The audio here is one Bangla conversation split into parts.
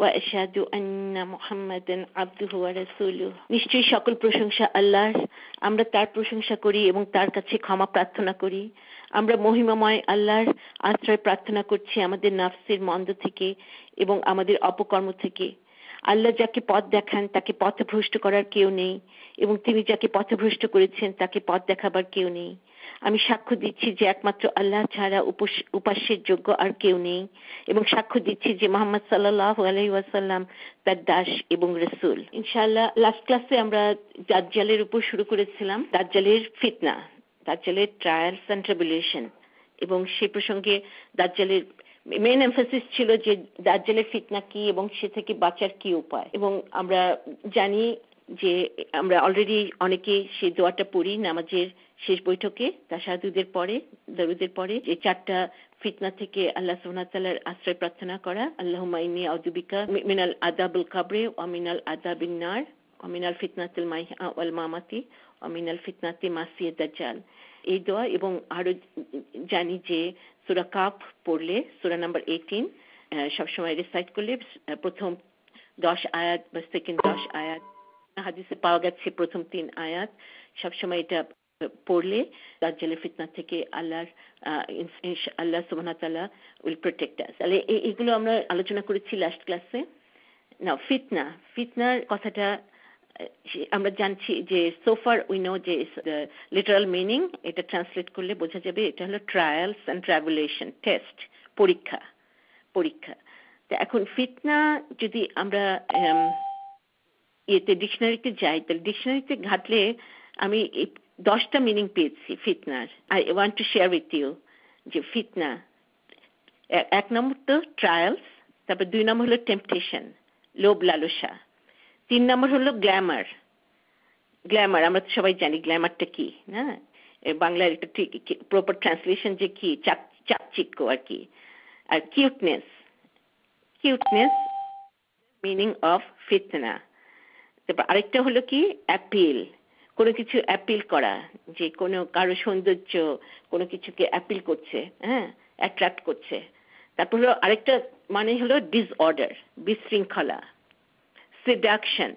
নিশ্চয়ই সকল প্রশংসা আল্লাহর আমরা তার প্রশংসা করি এবং তার কাছে ক্ষমা প্রার্থনা করি আমরা মহিমাময় আল্লাহর আশ্রয় প্রার্থনা করছি আমাদের নাফসের মন্দ থেকে এবং আমাদের অপকর্ম থেকে আল্লাহ যাকে পথ দেখান তাকে পথভ্রষ্ট করার কেউ নেই এবং তিনি যাকে পথভ্রষ্ট করেছেন তাকে পথ দেখাবার কেউ নেই আমি সাক্ষ্য দিচ্ছি যে একমাত্র আল্লাহ ছাড়া উপাস্যের যোগ্য আর কেউ নেই এবং সাক্ষ্য দিচ্ছি যে মোহাম্মদ সাল্লাহ আলহি তার দাস এবং রসুল ইনশাল্লাহ লাস্ট ক্লাসে আমরা দাজ্জালের উপর শুরু করেছিলাম দাজ্জালের ফিতনা দাজ্জালের ট্রায়ালস অ্যান্ড ট্রিবুলেশন এবং সে প্রসঙ্গে দাজ্জালের মেন এমফোসিস ছিল যে দার্জালের ফিতনা কি এবং সে থেকে বাঁচার কি উপায় এবং আমরা জানি যে আমরা অলরেডি অনেকে সে দোয়াটা পড়ি নামাজের শেষ বৈঠকে তাসাদুদের পরে দরুদের পরে যে চারটা ফিতনা থেকে আল্লাহ সোহানাতালার আশ্রয় প্রার্থনা করা আল্লাহ মাইনি আউজুবিকা মিনাল আদাবুল কাবরে অমিনাল আদাবিন নার অমিনাল ফিতনাতুল মাই ওয়াল মামাতি অমিনাল ফিতনাতি মাসিয়ে দাজ্জাল এই দোয়া এবং আরো জানি যে সুরা কাপ পড়লে সুরা নাম্বার এইটিন সবসময় রিসাইট করলে প্রথম দশ আয়াত বা সেকেন্ড দশ আয়াত হাদিসে পাওয়া গেছে প্রথম তিন আয়াত সবসময় এটা পড়লে তার জেলে ফিতনা থেকে আল্লাহর আল্লাহ সুবহানাহু তাআলা উইল প্রটেক্ট আস তাহলে এইগুলো আমরা আলোচনা করেছি লাস্ট ক্লাসে নাও ফিতনা ফিতনার কথাটা আমরা জানছি যে সোফার উই নো যে লিটারাল মিনিং এটা ট্রান্সলেট করলে বোঝা যাবে এটা হলো ট্রায়ালস এন্ড ট্রাভেলেশন টেস্ট পরীক্ষা পরীক্ষা তা এখন ফিতনা যদি আমরা ইয়েতে ডিকশনারিতে যাই তাহলে ডিকশনারিতে ঘাটলে আমি দশটা মিনিং পেয়েছি ফিটনার I want to share with you যে ফিটনা এক নম্বর তো ট্রায়ালস তারপর দুই নম্বর হলো টেম্পটেশন লোভ লালসা তিন নম্বর হলো গ্ল্যামার গ্ল্যামার আমরা তো সবাই জানি গ্ল্যামারটা কি না বাংলার একটা ঠিক প্রপার ট্রান্সলেশন যে কি চাকচিক্য আর কি আর কিউটনেস কিউটনেস মিনিং অফ ফিতনা তারপর আরেকটা হলো কি অ্যাপিল কোনো কিছু অ্যাপিল করা যে কোনো কারো সৌন্দর্য কোনো কিছুকে অ্যাপিল করছে হ্যাঁ অ্যাট্রাক্ট করছে তারপর হলো আরেকটা মানে হলো ডিসঅর্ডার বিশৃঙ্খলা সিডাকশন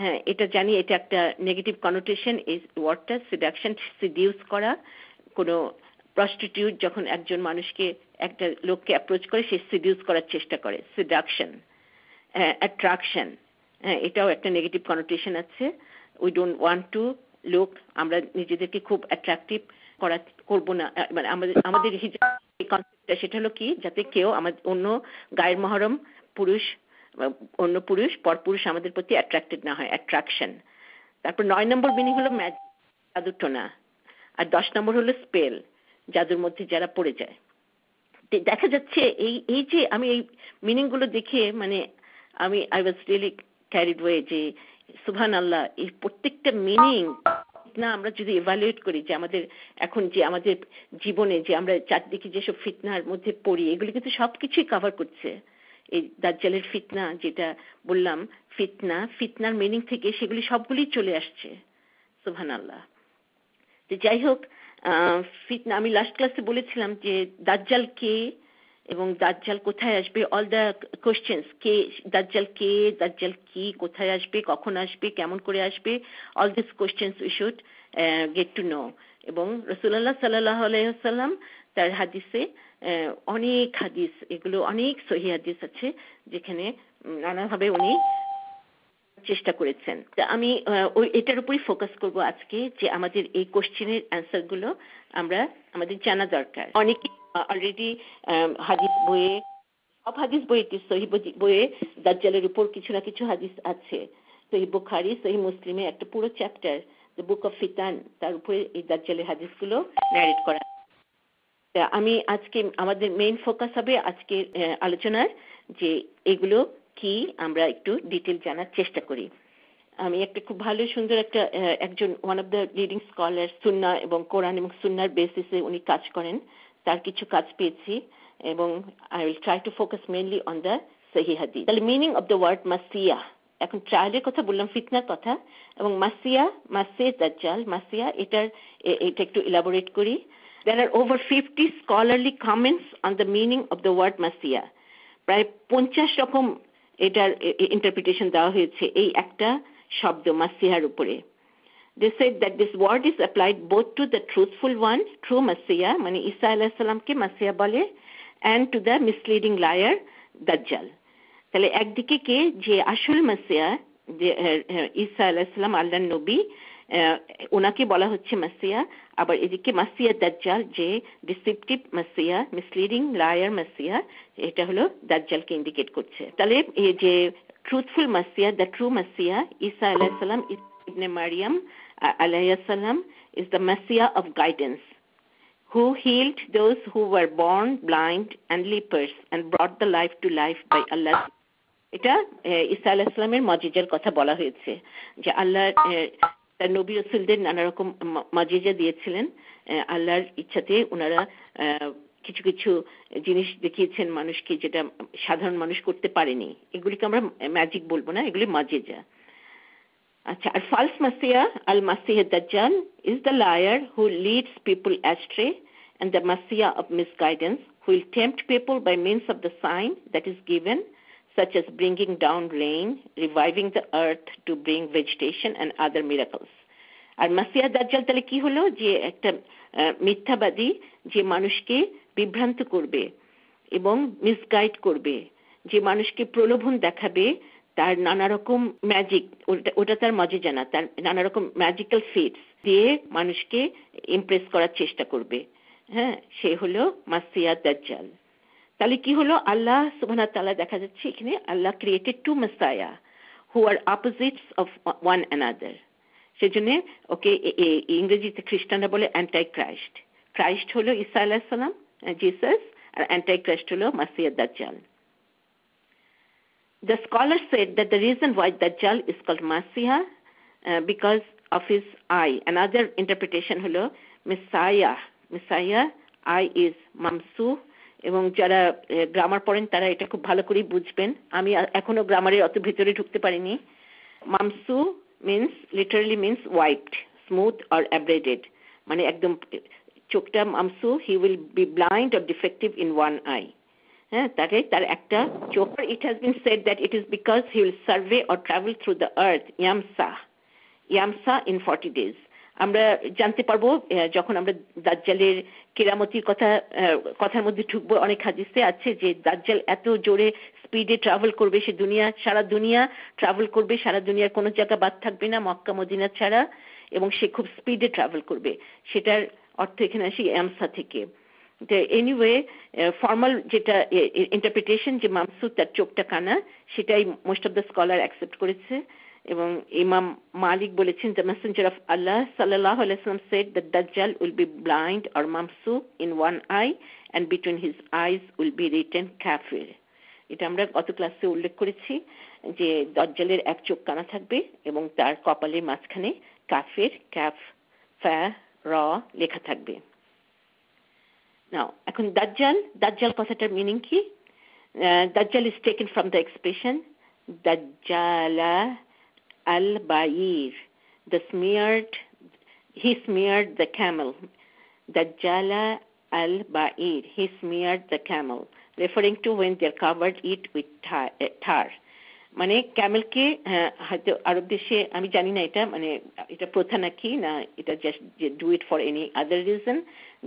হ্যাঁ এটা জানি এটা একটা নেগেটিভ কনোটেশন এই ওয়ার্ডটা সিডাকশন সিডিউস করা কোনো প্রস্টিটিউট যখন একজন মানুষকে একটা লোককে অ্যাপ্রোচ করে সে সিডিউস করার চেষ্টা করে সিডাকশন অ্যাট্রাকশন হ্যাঁ এটাও একটা নেগেটিভ কনোটেশন আছে we don't want to look আমরা নিজেদেরকে খুব অ্যাট্রাকটিভ করা করব না মানে আমাদের আমাদের কনসেপ্টটা সেটা হলো কি যাতে কেউ আমাদের অন্য গায়ের মহরম পুরুষ অন্য পুরুষ পর পুরুষ আমাদের প্রতি অ্যাট্রাক্টেড না হয় অ্যাট্রাকশন তারপর নয় নম্বর মিনিং হলো ম্যাজিক জাদুটনা আর দশ নম্বর হলো স্পেল জাদুর মধ্যে যারা পড়ে যায় দেখা যাচ্ছে এই এই যে আমি এই মিনিংগুলো দেখে মানে আমি I was really carried away যে সুভান আল্লাহ এই প্রত্যেকটা মিনিং না আমরা যদি এভালুয়েট করি যে আমাদের এখন যে আমাদের জীবনে যে আমরা চারদিকে যেসব ফিটনার মধ্যে পড়ি এগুলি কিন্তু সবকিছুই কাভার করছে এই দাজ্জালের ফিটনা যেটা বললাম ফিটনা ফিটনার মিনিং থেকে সেগুলি সবগুলি চলে আসছে সুভান আল্লাহ তো যাই হোক ফিতনা আমি লাস্ট ক্লাসে বলেছিলাম যে দাজ্জাল কে এবং দাজ্জাল কোথায় আসবে অল দ্য কোশ্চেন্স কে দাজ্জাল কে দাজ্জাল কি কোথায় আসবে কখন আসবে কেমন করে আসবে all this questions we should get to know এবং রসুল্লাহ সাল্লাহ আলাইসাল্লাম তার হাদিসে uh, অনেক হাদিস এগুলো অনেক সহি হাদিস আছে যেখানে নানাভাবে উনি চেষ্টা করেছেন তা আমি এটার উপরই ফোকাস করব আজকে যে আমাদের এই কোশ্চেনের অ্যান্সারগুলো আমরা আমাদের জানা দরকার অনেকে অলরেডি um, হাদিস বইয়ে সব হাদিস বইতে সহি বইয়ে দাজ্জালের উপর কিছু না কিছু হাদিস আছে সহি বুখারি সহি মুসলিমে একটা পুরো চ্যাপ্টার বুক অফ ফিতান তার উপরে এই দাজ্জালের হাদিস গুলো ন্যারেট করা আমি আজকে আমাদের মেইন ফোকাস হবে আজকে আলোচনার যে এগুলো কি আমরা একটু ডিটেল জানার চেষ্টা করি আমি একটা খুব ভালো সুন্দর একটা একজন one of the leading scholar সুন্না এবং কোরআন এবং সুন্নার বেসিসে উনি কাজ করেন তার কিছু কাজ পেয়েছি এবং I will try to focus mainly on the সহি হাদিস তাহলে মিনিং অফ দ্য ওয়ার্ড মাসিয়া এখন ট্রায়ালের কথা বললাম ফিতনার কথা এবং মাসিয়া মাসে দাজ্জাল মাসিয়া এটার এটা একটু ইলাবোরেট করি there R over 50 scholarly comments on the meaning of the word মাসিয়া প্রায় পঞ্চাশ রকম এটার ইন্টারপ্রিটেশন দেওয়া হয়েছে এই একটা শব্দ মাসিহার উপরে they said that this word is applied both to the truthful one, true Messiah, माने ईसा अलैहिस्सलाम के मसीहा बोले and to the misleading liar, দাজ্জাল তাহলে একদিকে কে যে আসল মাসিয়া যে ঈসা আলাহিসাল্লাম আল্লাহ নবী ওনাকে বলা হচ্ছে মাসিয়া আবার এদিকে মাসিয়া দাজ্জাল যে ডিসিপটিভ মাসিয়া মিসলিডিং লায়ার মাসিয়া এটা হলো দাজ্জালকে ইন্ডিকেট করছে তাহলে এই যে ট্রুথফুল মাসিয়া দ্য ট্রু মাসিয়া ঈসা আলাহিসাল্লাম ইবনে Mariam alayhi is the Messiah of guidance, who healed those who were born blind and lepers and brought the life to life by Allah. এটা ইসা আলাহ ইসলামের মজিজার কথা বলা হয়েছে যে আল্লাহ তার নবী রসুলদের নানা রকম মজিজা দিয়েছিলেন আল্লাহর ইচ্ছাতে ওনারা কিছু কিছু জিনিস দেখিয়েছেন মানুষকে যেটা সাধারণ মানুষ করতে পারেনি এগুলিকে আমরা ম্যাজিক বলবো না এগুলি মজিজা Achha, false Messiah, Al Masih Dajjal, is the liar who leads people astray and the Messiah of misguidance, who will tempt people by means of the sign that is given, such as bringing down rain, reviving the earth to bring vegetation and other miracles. আর মাসিয়া দাজ্জাল তাহলে কি হলো যে একটা মিথ্যাবাদী যে মানুষকে বিভ্রান্ত করবে এবং মিসগাইড করবে যে মানুষকে প্রলোভন দেখাবে তার নানা রকম ম্যাজিক ওটা তার মজে জানা তার নানা রকম ম্যাজিক্যাল ফিটস দিয়ে মানুষকে ইমপ্রেস করার চেষ্টা করবে হ্যাঁ সে হলো মাসিয়া দাজ্জাল তাহলে কি হলো আল্লাহ সুবহানাহু তাআলা দেখা যাচ্ছে এখানে আল্লাহ ক্রিয়েটেড টু মাসায়া who are opposites of one another সেজন্য ওকে ইংরেজিতে খ্রিস্টানরা বলে অ্যান্টাই ক্রাইস্ট ক্রাইস্ট হলো ঈসা আলাইহিস সালাম জিসাস আর অ্যান্টাই ক্রাইস্ট হলো মাসিয়া দাজ্জাল the scholar said that the reason why Dajjal is called Masiha uh, because of his eye. Another interpretation, hello, Messiah. Messiah, eye is Mamsu. এবং যারা গ্রামার uh, পড়েন তারা এটা খুব ভালো করেই বুঝবেন আমি এখনো গ্রামারের অত ভিতরে ঢুকতে পারিনি মামসু means literally means wiped, smooth or abraded. মানে একদম চোখটা মামসু he will be blind or defective in one eye. হ্যাঁ তার একটা চোখের it has been said that it is because he will survey or travel through the earth ইয়ামসা ইয়ামসা ইন ফর্টি ডেজ আমরা জানতে পারবো যখন আমরা দাজ্জালের কেরামতির কথা কথার মধ্যে ঢুকবো অনেক হাদিসে আছে যে দাজ্জাল এত জোরে স্পিডে ট্রাভেল করবে সে দুনিয়া সারা দুনিয়া ট্রাভেল করবে সারা দুনিয়ার কোনো জায়গা বাদ থাকবে না মক্কা মদিনা ছাড়া এবং সে খুব স্পিডে ট্রাভেল করবে সেটার অর্থ এখানে আসে ইয়ামসা থেকে এনিওয়ে ফর্মাল uh, যেটা ইন্টারপ্রিটেশন uh, যে মামসুদ তার চোখটা কানা সেটাই most of the scholar accept করেছে এবং ইমাম মালিক বলেছেন দ্য মেসেঞ্জার অফ আল্লাহ সাল্লাহ আলাইসলাম সেট দ্য দাজ্জাল উইল বি ব্লাইন্ড অর মামসু in one eye and between his eyes will be written ক্যাফির এটা আমরা গত ক্লাসে উল্লেখ করেছি যে দজ্জালের এক চোখ কানা থাকবে এবং তার কপালের মাঝখানে কাফের ক্যাফ ফ্যা র লেখা থাকবে Now, akun dajjal, dajjal ko sa uh, dajjal is taken from the expression dajjala al-bayir, the smeared, he smeared the camel. Dajjala al-bayir, he smeared the camel, referring to when they covered it with tar. Eh, মানে ক্যামেলকে হয়তো আরব দেশে আমি জানি না এটা মানে এটা প্রথা নাকি না এটা জাস্ট যে do it for any other reason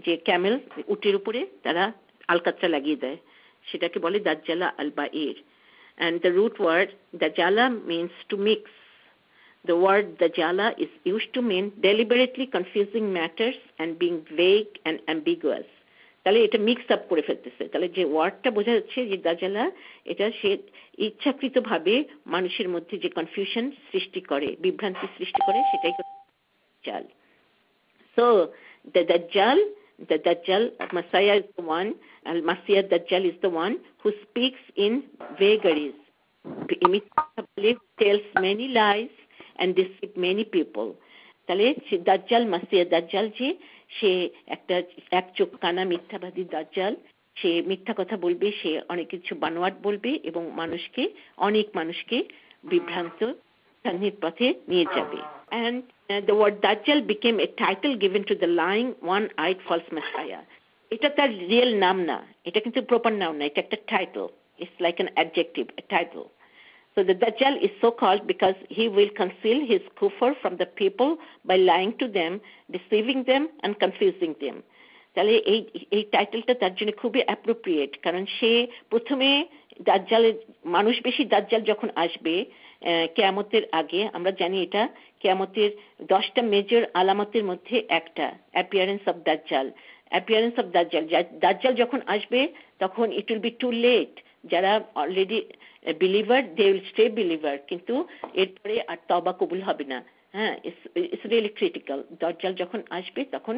যে ক্যামেল উটের উপরে তারা আলকাতরা লাগিয়ে দেয় সেটাকে বলে দাজ্জালা আল বা এর অ্যান্ড দ্য রুট ওয়ার্ড দাজ্জালা means to mix The word dajala is used to mean deliberately confusing matters and being vague and ambiguous. তাহলে এটা মিক্স আপ করে ফেলতেছে তাহলে যে ওয়ার্ডটা বোঝা যাচ্ছে যে দাজালা এটা সে ইচ্ছাকৃতভাবে মানুষের মধ্যে যে কনফিউশন সৃষ্টি করে বিভ্রান্তি সৃষ্টি করে সেটাই চাল সো দ্য দাজ্জাল the Dajjal, Messiah is the one, Al Masih Dajjal is the one who speaks in vagaries, who tells many lies and deceives many people. তাহলে দাজ্জাল মাসিয়া দাজ্জাল যে সে একটা এক চোখ কানা মিথ্যাবাদী দাজ্জাল সে মিথ্যা কথা বলবে সে অনেক কিছু বানোয়াট বলবে এবং মানুষকে অনেক মানুষকে বিভ্রান্ত সন্ধির পথে নিয়ে যাবে and uh, the word Dajjal became a title given to the lying one-eyed false messiah. এটা তার রিয়েল নাম না এটা কিন্তু প্রপার নাম না এটা একটা title it's like an adjective title So the Dajjal is so called because he will conceal his kufr from the people by lying to them, deceiving them, and confusing them. তাহলে এই এই টাইটেলটা তার জন্য খুবই অ্যাপ্রোপ্রিয়েট কারণ সে প্রথমে দাজ্জালের মানুষ বেশি দাজ্জাল যখন আসবে কেয়ামতের আগে আমরা জানি এটা কেয়ামতের দশটা মেজর আলামতের মধ্যে একটা অ্যাপিয়ারেন্স অফ দাজ্জাল অ্যাপিয়ারেন্স অফ দাজ্জাল দাজ্জাল যখন আসবে তখন it will be too late যারা already believer they will stay believer কিন্তু এরপরে আর তবা কবুল হবে না হ্যাঁ ইটস রিয়েলি ক্রিটিক্যাল দাজ্জাল যখন আসবে তখন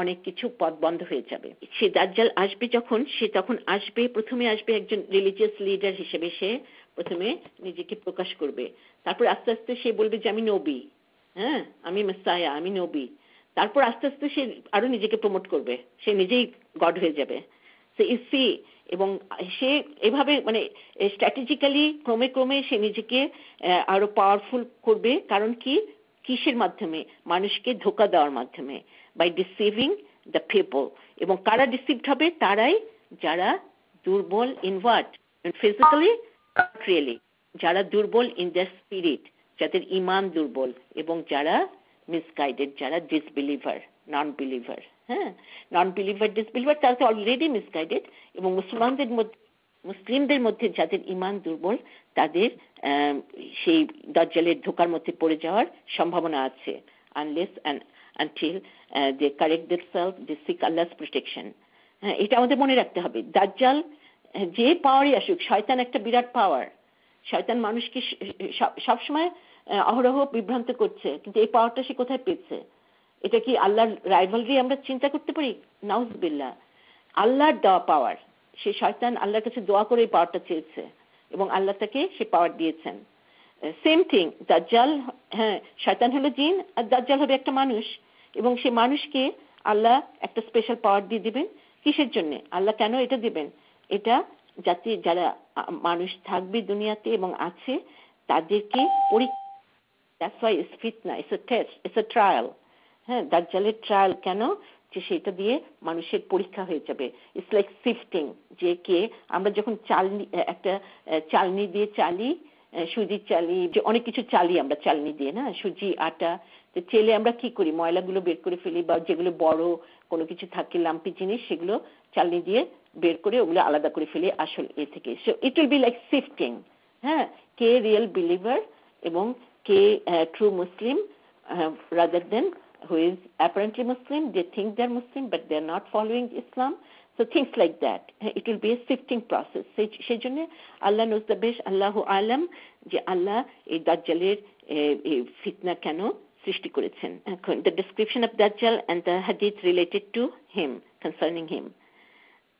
অনেক কিছু পথ বন্ধ হয়ে যাবে সে দাজ্জাল আসবে যখন সে তখন আসবে প্রথমে আসবে একজন রিলিজিয়াস লিডার হিসেবে সে প্রথমে নিজেকে প্রকাশ করবে তারপর আস্তে আস্তে সে বলবে যে আমি নবী হ্যাঁ আমি মেসায়া আমি নবী তারপর আস্তে আস্তে সে আরো নিজেকে প্রমোট করবে সে নিজেই গড হয়ে যাবে সে ইসি এবং সে এভাবে মানে স্ট্র্যাটেজিক্যালি ক্রমে ক্রমে সে নিজেকে আরো পাওয়ারফুল করবে কারণ কি কিসের মাধ্যমে মানুষকে ধোকা দেওয়ার মাধ্যমে বাই ডিসিভিং দ্য পিপল এবং কারা ডিসিভড হবে তারাই যারা দুর্বল ইনভার্ট ফিজিক্যালি রিয়েলি যারা দুর্বল ইন দ্য স্পিরিট যাদের ইমান দুর্বল এবং যারা মিসগাইডেড যারা ডিসবিলিভার নন বিলিভার হ্যাঁ নন বিলিভার ডিসবিলিভার তারা তো অলরেডি মিসগাইডেড এবং মুসলমানদের মধ্যে মুসলিমদের মধ্যে যাদের ইমান দুর্বল তাদের সেই দজ্জালের ধোকার মধ্যে পড়ে যাওয়ার সম্ভাবনা আছে unless and until they correct they self they seek আল্লাহ প্রোটেকশন হ্যাঁ এটা আমাদের মনে রাখতে হবে দাজ্জাল যে পাওয়ারই আসুক শয়তান একটা বিরাট পাওয়ার শয়তান মানুষকে সবসময় অহরহ বিভ্রান্ত করছে কিন্তু এই পাওয়ারটা সে কোথায় পেয়েছে এটা কি আল্লাহর রাইভালরি আমরা চিন্তা করতে পারি নাউজবিল্লা আল্লাহর দেওয়া পাওয়ার সে শয়তান আল্লাহর কাছে দোয়া করে এই পাওয়ারটা চেয়েছে এবং আল্লাহ তাকে সে পাওয়ার দিয়েছেন সেম থিং দাজ্জাল হ্যাঁ শয়তান হলো জিন আর দাজ্জাল হবে একটা মানুষ এবং সে মানুষকে আল্লাহ একটা স্পেশাল পাওয়ার দিয়ে দিবেন কিসের জন্য আল্লাহ কেন এটা দিবেন এটা যাতে যারা মানুষ থাকবে দুনিয়াতে এবং আছে তাদেরকে পরীক্ষা দ্যাটস ওয়াই ইস ফিটনা it's a test it's trial হ্যাঁ দাজ্জালের ট্রায়াল কেন যে সেটা দিয়ে মানুষের পরীক্ষা হয়ে যাবে ইটস লাইক সিফটিং যে কে আমরা যখন চালনি একটা চালনি দিয়ে চালি সুজি চালি যে অনেক কিছু চালি আমরা চালনি দিয়ে না সুজি আটা তো চেলে আমরা কি করি ময়লাগুলো বের করে ফেলি বা যেগুলো বড় কোনো কিছু থাকে লাম্পি জিনিস সেগুলো চালনি দিয়ে বের করে ওগুলো আলাদা করে ফেলি আসল এ থেকে so it will be like sifting হ্যাঁ কে রিয়েল বিলিভার এবং কে true Muslim rather than who is apparently Muslim. They think they're Muslim, but they're not following Islam. So things like that. It will be a sifting process. Shejune, Allah knows the best. Allahu alam. Je Allah, e dajjalir fitna kano srishti kurechen. The description of dajjal and the hadith related to him, concerning him.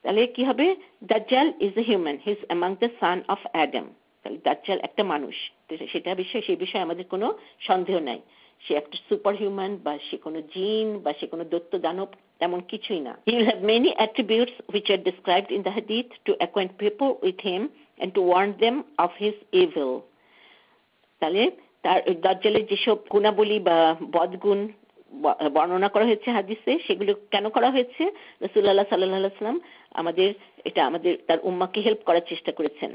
তাহলে কি হবে দাজ্জাল is a human he's among the son of Adam তাহলে দাজ্জাল একটা মানুষ সেটা বিষয়ে সেই বিষয়ে আমাদের সে একটা সুপার হিউম্যান বা সে কোনো জিন বা সে কোনো দৈত্য দানব তেমন কিছুই না he have many attributes which are described in the হাদিথ to acquaint people with him and to warn them of his evil তাহলে তার দাজ্জালের যেসব গুণাবলী বা বদগুণ বর্ণনা করা হয়েছে হাদিসে সেগুলো কেন করা হয়েছে রসুল্লাহ সাল্লাহ সাল্লাম আমাদের এটা আমাদের তার উম্মাকে হেল্প করার চেষ্টা করেছেন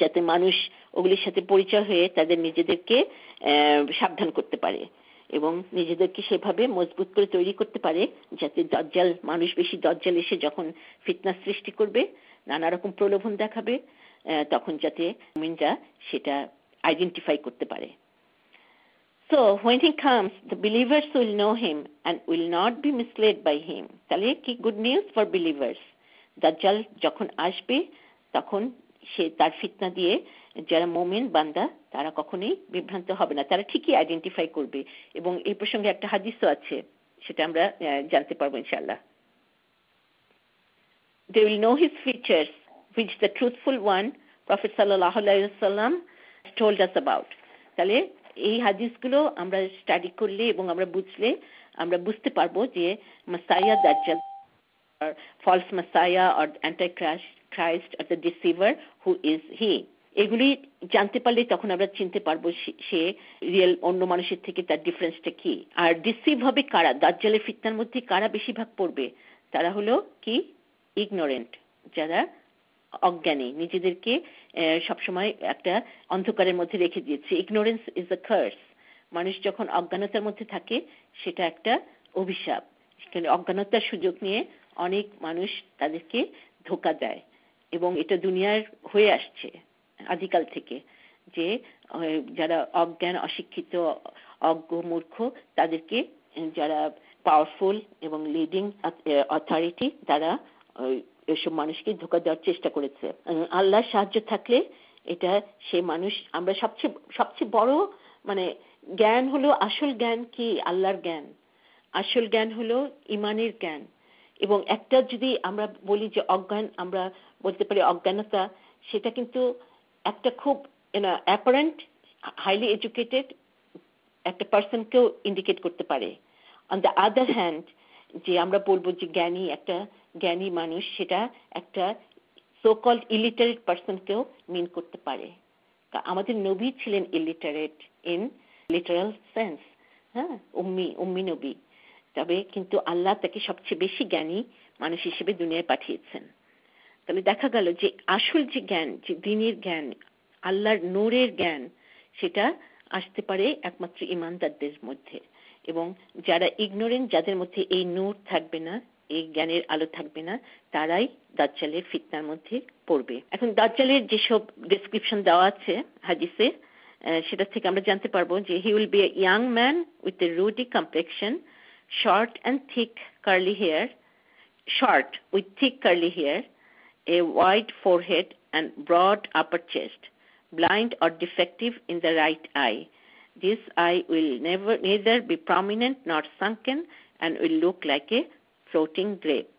যাতে মানুষ ওগুলির সাথে পরিচয় হয়ে তাদের নিজেদেরকে সাবধান করতে পারে এবং নিজেদেরকে সেভাবে মজবুত করে তৈরি করতে পারে যাতে দজ্জাল মানুষ বেশি দজ্জাল এসে যখন ফিটনাস সৃষ্টি করবে নানা রকম প্রলোভন দেখাবে তখন যাতে মিনরা সেটা আইডেন্টিফাই করতে পারে so when he comes the believers will know him and will not be misled by him তাহলে কি গুড নিউজ ফর বিলিভার্স দাজ্জাল যখন আসবে তখন সে তার ফিতনা দিয়ে যারা মোমেন বান্দা তারা কখনোই বিভ্রান্ত হবে না তারা ঠিকই আইডেন্টিফাই করবে এবং এই প্রসঙ্গে একটা হাদিসও আছে সেটা আমরা জানতে পারবো ইনশাআল্লাহ they will know his features which the truthful one prophet সাল্লাহ সাল্লাম টোল্ড আস অ্যাবাউট তাহলে এই হাদিসগুলো আমরা স্টাডি করলে এবং আমরা বুঝলে আমরা বুঝতে পারবো যে মাসাইয়া দাজ্জাল false messiah or antichrist Christ as a deceiver who is he এগুলি জানতে পারলে তখন আমরা চিনতে পারবো সে রিয়েল অন্য মানুষের থেকে তার ডিফারেন্সটা কি আর ডিসিভ হবে কারা দাজ্জালের ফিতনার মধ্যে কারা বেশিরভাগ পড়বে তারা হলো কি ইগনোরেন্ট যারা অজ্ঞানী নিজেদেরকে সবসময় একটা অন্ধকারের মধ্যে রেখে দিয়েছে ইগনোরেন্স ইজ আ কার্স মানুষ যখন অজ্ঞানতার মধ্যে থাকে সেটা একটা অভিশাপ অজ্ঞানতার সুযোগ নিয়ে অনেক মানুষ তাদেরকে ধোকা দেয় এবং এটা দুনিয়ার হয়ে আসছে আদিকাল থেকে যে যারা অজ্ঞান অশিক্ষিত অজ্ঞ মূর্খ তাদেরকে যারা পাওয়ারফুল এবং লিডিং অথরিটি তারা এসব মানুষকে ধোকা দেওয়ার চেষ্টা করেছে আল্লাহর সাহায্য থাকলে এটা সে মানুষ আমরা সবচেয়ে সবচেয়ে বড় মানে জ্ঞান হলো আসল জ্ঞান কি আল্লাহর জ্ঞান আসল জ্ঞান হলো ইমানের জ্ঞান এবং একটা যদি আমরা বলি যে অজ্ঞান আমরা বলতে পারি অজ্ঞানতা সেটা কিন্তু একটা খুব অ্যাপারেন্ট হাইলি এডুকেটেড একটা পার্সনকেও ইন্ডিকেট করতে পারে অন দ্য আদার হ্যান্ড যে আমরা বলবো যে জ্ঞানী একটা জ্ঞানী মানুষ সেটা একটা সো ইলিটারেট পার্সনকেও মিন করতে পারে আমাদের নবী ছিলেন ইলিটারেট ইন লিটারাল সেন্স হ্যাঁ উম্মি উম্মি নবী তবে কিন্তু আল্লাহ তাকে সবচেয়ে বেশি জ্ঞানী মানুষ হিসেবে দুনিয়ায় পাঠিয়েছেন তাহলে দেখা গেল যে আসল যে জ্ঞান যে দিনের জ্ঞান আল্লাহর নূরের জ্ঞান সেটা আসতে পারে একমাত্র ইমানদারদের মধ্যে এবং যারা ইগনোরেন্ট যাদের মধ্যে এই নূর থাকবে না এই জ্ঞানের আলো থাকবে না তারাই দাজ্জালের ফিতনার মধ্যে পড়বে এখন দাজ্জালের যেসব ডেসক্রিপশন দেওয়া আছে হাদিসে সেটা থেকে আমরা জানতে পারবো যে he will be a young man with a ruddy complexion short and thick curly hair short with thick curly hair a wide forehead and broad upper chest, blind or defective in the right eye. This eye will never, neither be prominent nor sunken and will look like a floating grape.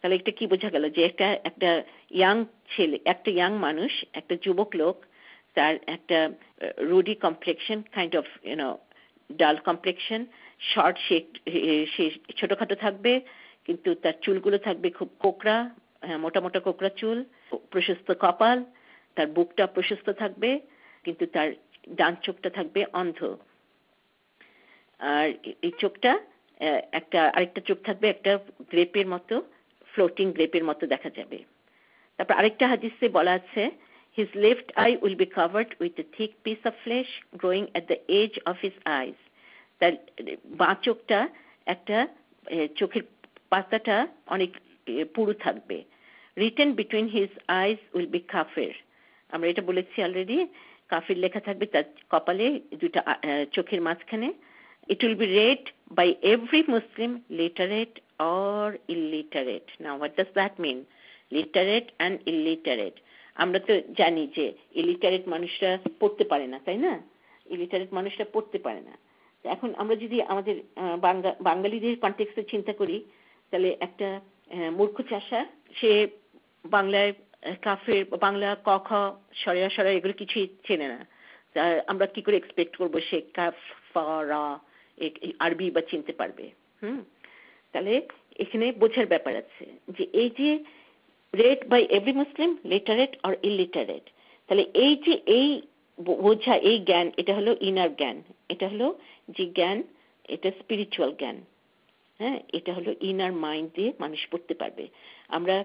তাহলে একটা কি বোঝা গেল যে একটা একটা ইয়াং ছেলে একটা ইয়াং মানুষ একটা যুবক লোক তার একটা ruddy complexion kind of you know dull complexion short সে ছোটখাটো থাকবে কিন্তু তার চুলগুলো থাকবে খুব কোকড়া হ্যাঁ, মোটা মোটা কোকড়া চুল প্রশস্ত কপাল তার বুকটা প্রশস্ত থাকবে কিন্তু তার ডান চোখটা থাকবে অন্ধ আর এই চোখটা একটা আরেকটা চোখ থাকবে একটা গ্রেপের মতো ফ্লোটিং গ্রেপের মতো দেখা যাবে তারপর আরেকটা হাদিসে বলা আছে his left eye will be covered with a thick piece of flesh growing at the edge of his eyes তার বাঁ চোখটা একটা চোখের পাতাটা অনেক পুরু থাকবে written between his eyes will be কাফের আমরা এটা বলেছি অলরেডি কাফির লেখা থাকবে তার কপালে দুইটা চোখের মাঝখানে it will be read by every Muslim literate or illiterate না what does that mean literate and illiterate আমরা তো জানি যে ইলিটারেট মানুষরা পড়তে পারে না তাই না ইলিটারেট মানুষরা পড়তে পারে না এখন আমরা যদি আমাদের বাঙালিদের কনটেক্সে চিন্তা করি তাহলে একটা মূর্খ চাষা সে বাংলায় কাফের বাংলা ক খ সরিয়া সরিয়া এগুলো কিছুই চেনে না আমরা কি করে এক্সপেক্ট করবো সে কাফ ফরা আরবি বা চিনতে পারবে হুম তাহলে এখানে বোঝার ব্যাপার আছে যে এই যে read by every Muslim literate or illiterate তাহলে এই যে এই বোঝা এই জ্ঞান এটা হলো ইনার জ্ঞান এটা হলো যে জ্ঞান এটা স্পিরিচুয়াল জ্ঞান হ্যাঁ এটা হলো ইনার মাইন্ড দিয়ে মানুষ পড়তে পারবে আমরা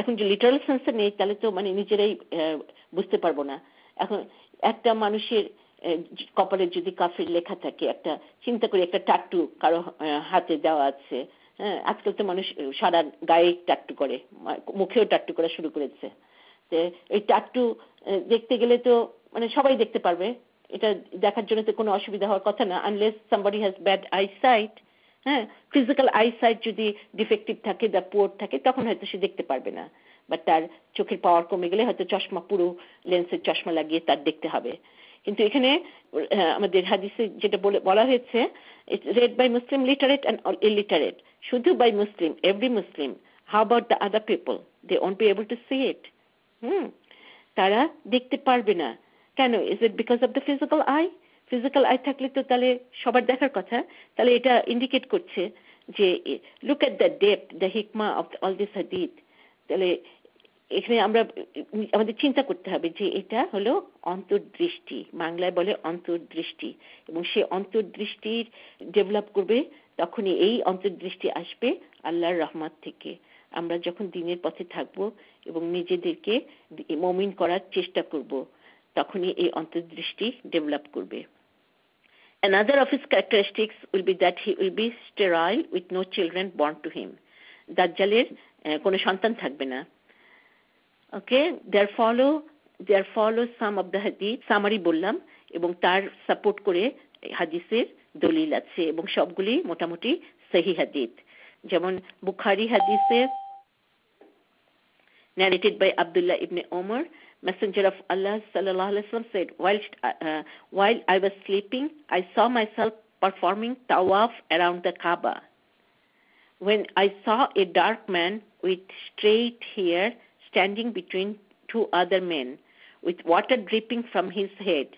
এখন যে লিটারাল সেন্সে নেই তাহলে তো মানে নিজেরাই বুঝতে পারবো না এখন একটা মানুষের কপালে যদি কাফের লেখা থাকে একটা চিন্তা করি একটা টাট্টু কারো হাতে দেওয়া আছে হ্যাঁ আজকাল তো মানুষ সারা গায়ে টাট্টু করে মুখেও টাট্টু করা শুরু করেছে এই টাট্টু দেখতে গেলে তো মানে সবাই দেখতে পারবে এটা দেখার জন্য তো কোনো অসুবিধা হওয়ার কথা না unless somebody has bad eyesight হ্যাঁ ফিজিক্যাল আইসাইট যদি ডিফেক্টিভ থাকে বা পোর থাকে তখন হয়তো সে দেখতে পারবে না বা তার চোখের পাওয়ার কমে গেলে হয়তো চশমা পুরো লেন্সের চশমা লাগিয়ে তার দেখতে হবে কিন্তু এখানে আমাদের হাদিসে যেটা বলে বলা হয়েছে read by Muslim literate and illiterate শুধু by Muslim every Muslim how about the other people they won't be able to see it hmm তারা দেখতে পারবে না কেন is it because of the physical eye physical eye থাকলে তো তাহলে সবার দেখার কথা তাহলে এটা ইন্ডিকেট করছে যে look at the depth the হিকমা অফ অল দিস হাদিদ তাহলে এখানে আমরা আমাদের চিন্তা করতে হবে যে এটা হলো অন্তর্দৃষ্টি বাংলায় বলে অন্তর্দৃষ্টি এবং সে অন্তর্দৃষ্টির ডেভেলপ করবে তখনই এই অন্তর্দৃষ্টি আসবে আল্লাহর রহমত থেকে আমরা যখন দিনের পথে থাকব এবং নিজেদেরকে মমিন করার চেষ্টা করব তখনই এই অন্তর্দৃষ্টি ডেভেলপ করবে another of his characteristics will be that he will be sterile with no children born to him দাজ্জালের কোনো সন্তান থাকবে না okay there follow there follow some of the হাদি সামারি বললাম এবং তার সাপোর্ট করে হাদিসের দলিল আছে এবং সবগুলি মোটামুটি সহি হাদিস যেমন বুখারি হাদিসের narrated বাই আবদুল্লাহ ইবনে ওমর Messenger of Allah وسلم, said, whilst, uh, uh, While I was sleeping, I saw myself performing tawaf around the Kaaba. When I saw a dark man with straight hair standing between two other men, with water dripping from his head,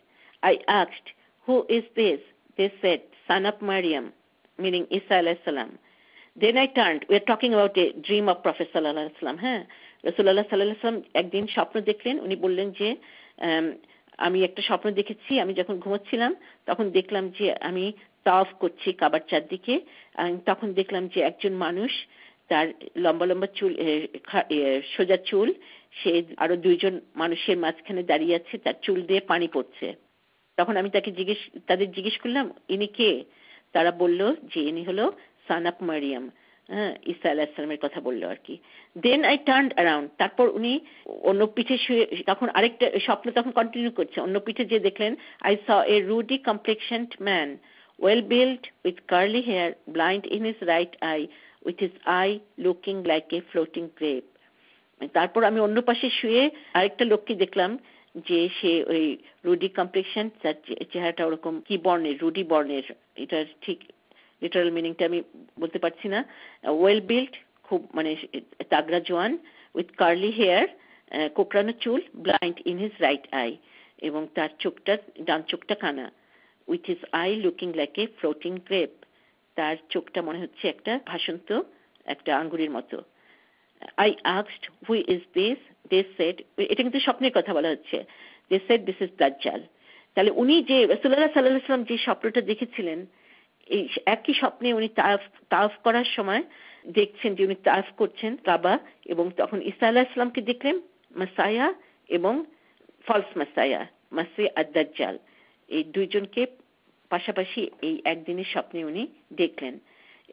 I asked, Who is this? They said, Son of Maryam, meaning Isa. Salam. Then I turned. We're talking about a dream of Prophet. Alaihi Wasallam, Huh? রসুল্লাহ সাল্লাহ সাল্লাম একদিন স্বপ্ন দেখলেন উনি বললেন যে আমি একটা স্বপ্ন দেখেছি আমি যখন ঘুমাচ্ছিলাম তখন দেখলাম যে আমি তাফ করছি কাবার চারদিকে তখন দেখলাম যে একজন মানুষ তার লম্বা লম্বা চুল সোজা চুল সে আরো দুইজন মানুষের মাঝখানে দাঁড়িয়ে আছে তার চুল দিয়ে পানি পড়ছে তখন আমি তাকে জিজ্ঞেস তাদের জিজ্ঞেস করলাম ইনি কে তারা বলল যে ইনি হলো সানাপ মারিয়াম হ্যাঁ ইসা আল্লাহ ইসলামের কথা বললো আর কি দেন আই টার্ন অ্যারাউন্ড তারপর উনি অন্য পিঠে শুয়ে তখন আরেকটা স্বপ্ন তখন কন্টিনিউ করছে অন্য পিঠে যে দেখলেন I saw a ruddy complexioned man well build with curly hair blind in his right eye with his eye looking like a floating grape তারপর আমি অন্য পাশে শুয়ে আরেকটা লোককে দেখলাম যে সে ওই রুডি কমপ্লেকশন তার চেহারাটা ওরকম কি বর্ণের রুডি বর্ণের এটা ঠিক লিটারাল মিনিংটা আমি বলতে পারছি না ওয়েল বিল্ট খুব মানে তাগড়া জোয়ান উইথ কার্লি হেয়ার কোকড়ানো চুল blind in his right eye এবং তার চোখটা ডান চোখটা কানা with his eye looking like a floating grape তার চোখটা মনে হচ্ছে একটা ভাসন্ত একটা আঙ্গুরের মতো I asked who is this they said এটা কিন্তু স্বপ্নের কথা বলা হচ্ছে দে সেট দিস ইজ দাজ্জাল তাহলে উনি যে রসুল্লাহ সাল্লাহ সাল্লাম যে স্বপ্নটা দেখেছিলেন এই একই স্বপ্নে উনি তারফ তারফ করার সময় দেখছেন যে উনি তারফ করছেন কাবা এবং তখন ইসা আল্লাহ ইসলামকে দেখলেন মাসায়া এবং ফলস মাসায়া মাসে আদাজ্জাল এই দুইজনকে পাশাপাশি এই একদিনের স্বপ্নে উনি দেখলেন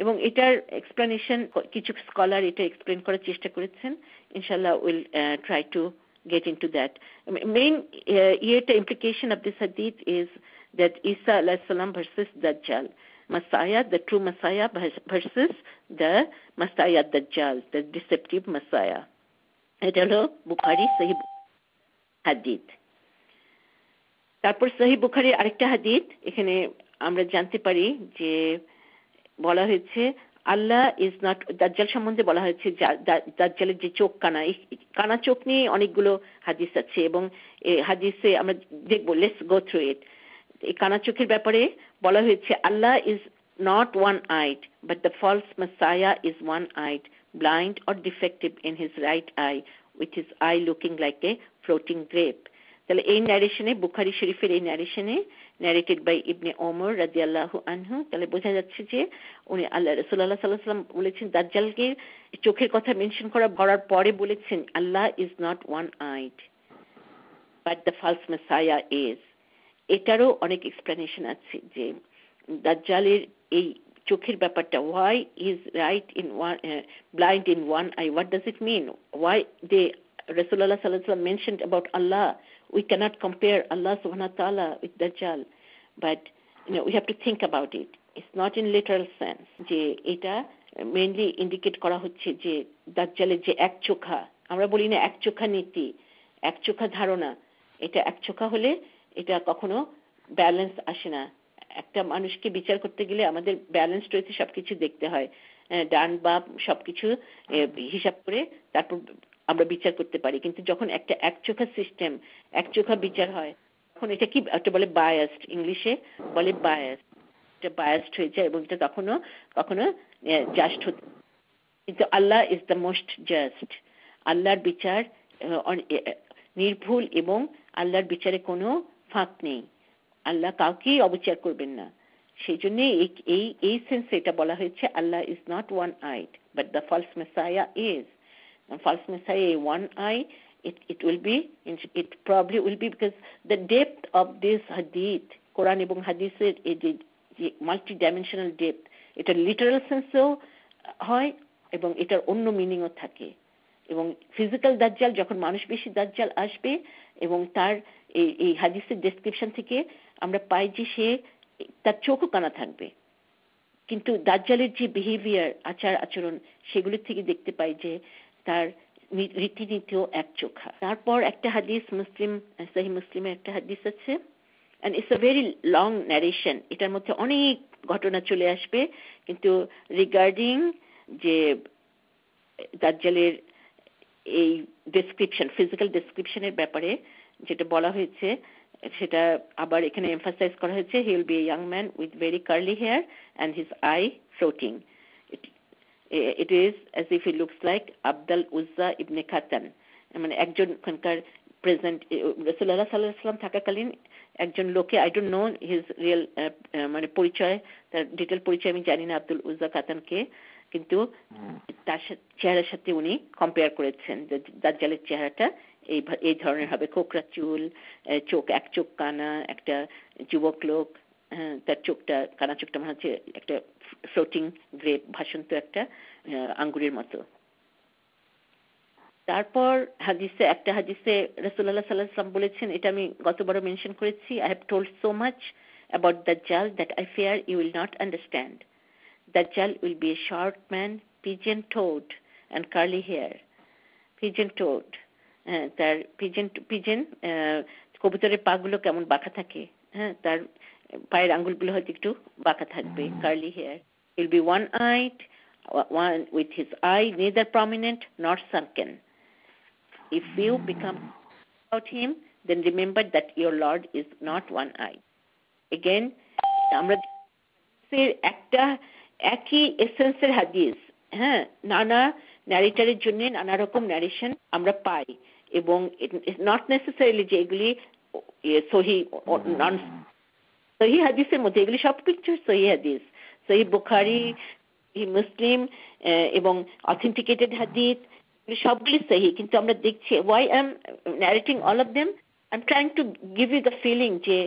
এবং এটার এক্সপ্লেনেশন কিছু স্কলার এটা এক্সপ্লেন করার চেষ্টা করেছেন ইনশাল্লাহ will try uh, to get get that main Main implication of this হাদিস is that that Isa salam versus দাজ্জাল Messiah, the true Messiah, versus the Messiah Dajjal, the deceptive Messiah. এটা হলো বুখারি সহি হাদিদ তারপর সহি বুখারি আরেকটা হাদিদ এখানে আমরা জানতে পারি যে বলা হয়েছে আল্লাহ ইজ নট দাজ্জাল সম্বন্ধে বলা হয়েছে দাজ্জালের যে চোখ কানা কানা চোখ নিয়ে অনেকগুলো হাদিস আছে এবং হাদিসে আমরা দেখবো লেস গো থ্রু ইট এই কানা চোখের ব্যাপারে বলা হয়েছে আল্লাহ is not one eyed but the false messiah is one eyed blind or defective in his right eye, with his eye looking like a floating grape. তাহলে এই ন্যারেশনে বুখারি শরীফের এই ন্যারেশনে ন্যারেটেড বাই ইবনে ওমর রাজি আল্লাহ আনহু তাহলে বোঝা যাচ্ছে যে উনি আল্লাহ রসুল্লাহ সাল্লাহাম বলেছেন দাজ্জালকে চোখের কথা মেনশন করা করার পরে বলেছেন আল্লাহ is not one eyed but the false messiah is এটারও অনেক এক্সপ্লেনেশন আছে যে দাজ্জালের এই চোখের ব্যাপারটা why is right in one blind in one eye what does it mean why they Rasulullah sallallahu mentioned about Allah. We cannot compare Allah subhanahu wa ta'ala with Dajjal. But you know, we have to think about it. It's not in literal sense. যে এটা মেইনলি ইন্ডিকেট করা হচ্ছে যে দাজ্জালের যে এক চোখা আমরা বলি না এক চোখা নীতি এক চোখা ধারণা এটা এক চোখা হলে এটা কখনো ব্যালেন্স আসে না একটা মানুষকে বিচার করতে গেলে আমাদের ব্যালেন্স রয়েছে সবকিছু দেখতে হয় ডান বা সবকিছু হিসাব করে তারপর আমরা বিচার করতে পারি কিন্তু যখন একটা একচোখা সিস্টেম একচোখা বিচার হয় তখন এটা কি একটা বলে বায়াসড ইংলিশে বলে বায়াস এটা বায়াসড হয়ে যায় এবং এটা তখনও কখনো জাস্ট হতে কিন্তু আল্লাহ ইজ দ্য মোস্ট জাস্ট আল্লাহর বিচার নির্ভুল এবং আল্লাহর বিচারে কোনো ফাঁক নেই আল্লাহ কাউকেই অবিচার করবেন না সেই জন্য এই এই সেন্সে এটা বলা হয়েছে আল্লাহ is not one eyed but the false messiah is false messiah এই one eye it it will be, it probably will be because the depth of this hadith, Quran এবং হাদিসের এই যে মাল্টি ডাইমেনশনাল ডেপথ এটা লিটারাল সেন্সেও হয় এবং এটার অন্য মিনিংও থাকে এবং ফিজিক্যাল দাজ্জাল যখন মানুষ বেশি দাজ্জাল আসবে এবং তার এই হাদিসের ডেসক্রিপশন থেকে আমরা পাই যে সে তার চোখও কানা থাকবে কিন্তু দাজ্জালের যে বিহেভিয়ার আচার আচরণ সেগুলির থেকে দেখতে পাই যে তার রীতিনীতিও এক চোখা তারপর একটা হাদিস মুসলিম সাহি মুসলিমে একটা হাদিস আছে and it's a very long narration এটার মধ্যে অনেক ঘটনা চলে আসবে কিন্তু রিগার্ডিং যে দাজ্জালের এই ডেসক্রিপশন ফিজিক্যাল ডেসক্রিপশনের ব্যাপারে যেটা বলা হয়েছে সেটা আবার এখানে এমফাসাইজ করা হয়েছে he will be young man with very curly hair and his eye floating it is as if he looks like আব্দাল উজ্জা ইবনে খাতান মানে একজন ওখানকার প্রেজেন্ট রসুল্লাহ সাল্লাহাম থাকাকালীন একজন লোকে I don't know his real মানে পরিচয় তার ডিটেল পরিচয় আমি জানি না আব্দুল উজ্জা খাতানকে কে কিন্তু তার চেহারার সাথে উনি কম্পেয়ার করেছেন দাজ্জালের চেহারাটা এই এই ধরনের হবে কোকরা চুল চোখ এক চোখ কানা একটা যুবক লোক হ্যাঁ, তার চোখটা কানা চোখটা মনে হচ্ছে একটা ফ্লোটিং গ্রেপ ভাসন্ত একটা আঙ্গুরের মতো তারপর হাদিসে একটা হাদিসে রসুল্লাহ সাল্লাম বলেছেন এটা আমি গতবারও মেনশন করেছি I have told so much about the জাল that I fear you will not understand Dajjal will be a short man, pigeon toed, and curly hair. Pigeon toed. তার pigeon. পিজেন কবুতরের পাগুলো কেমন বাঁকা থাকে হ্যাঁ তার পায়ের আঙ্গুলগুলো হয়তো একটু বাঁকা থাকবে curly hair will be one eyed one with his eye neither prominent not sunken if you hmm. become about him, then remember that your Lord is not one eyed Again, আমরা একটা একই এসেন্সের হাদিস হ্যাঁ নানা ন্যারেটারের জন্য নানা রকম ন্যারেশন আমরা পাই এবং নট নেসেসারিলি যে এগুলি ইয়ে সহি নন সহি হাদিসের মধ্যে এগুলি সব কিছু সহি হাদিস সহি বুখারি মুসলিম এবং অথেন্টিকেটেড হাদিস এগুলি সবগুলি সহি কিন্তু আমরা দেখছি why I am narrating all of them I am trying to give you the feeling যে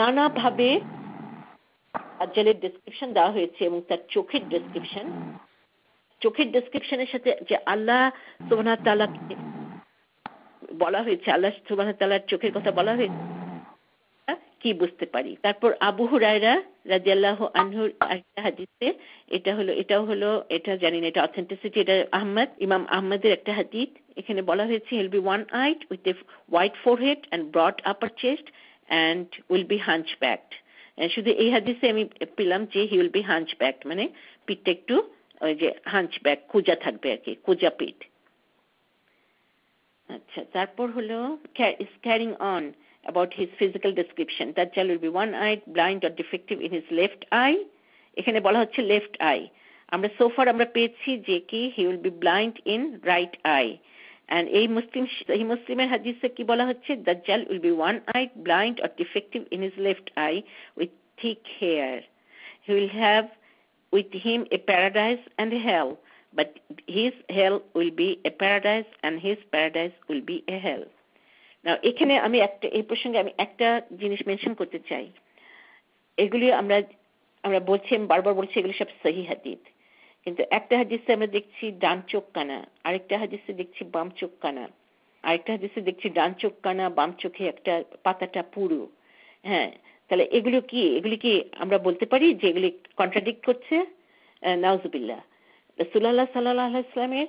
নানাভাবে দাজ্জালের ডেসক্রিপশন দেওয়া হয়েছে এবং তার চোখের ডেসক্রিপশন চোখের ডেসক্রিপশনের সাথে যে আল্লাহ সোমনাথ তালাকে বলা হয়েছে আল্লাহ সোমনাথ তালার চোখের কথা বলা হয়েছে কি বুঝতে পারি তারপর আবু হুরায়রা রাজি আল্লাহ আনহুর একটা হাদিসে এটা হলো এটাও হলো এটা জানি না এটা অথেন্টিসিটি এটা আহমদ ইমাম আহমদের একটা হাদিস এখানে বলা হয়েছে he'll be one eyed with a white forehead and broad upper chest and will be hunch backed শুধু এই হাদিসে আমি পেলাম যে হি উইল বি হাঞ্চব্যাক মানে পিঠটা একটু ওই যে হাঞ্চব্যাক কুজা থাকবে আর কি কুজা পিঠ আচ্ছা তারপর হলো is carrying on about his physical description তার চাল will be one eye blind or defective in his left eye এখানে বলা হচ্ছে লেফট আই আমরা সোফার আমরা পেয়েছি যে কি he will be blind in right eye and a Muslim, a Muslim hadith se ki bola hoche, Dajjal will be one eyed, blind or defective in his left eye with thick hair. He will have with him a paradise and a hell, but his hell will be a paradise and his paradise will be a hell. Now, এখানে আমি একটা এই প্রসঙ্গে আমি একটা জিনিস মেনশন করতে চাই এগুলি আমরা আমরা বলছি আমি বারবার বলছি এগুলি সব সহি হাদিথ কিন্তু একটা হাদিসে আমরা দেখছি ডান চোখ কানা আরেকটা হাদিসে দেখছি বাম চোখ কানা আরেকটা হাদিসে দেখছি ডান চোখ কানা বাম চোখে একটা পাতাটা পুরু হ্যাঁ তাহলে এগুলো কি এগুলি কি আমরা বলতে পারি যে এগুলি কন্ট্রাডিক্ট করছে নাউজুবিল্লা রসুল্লাহ সাল্লাহ ইসলামের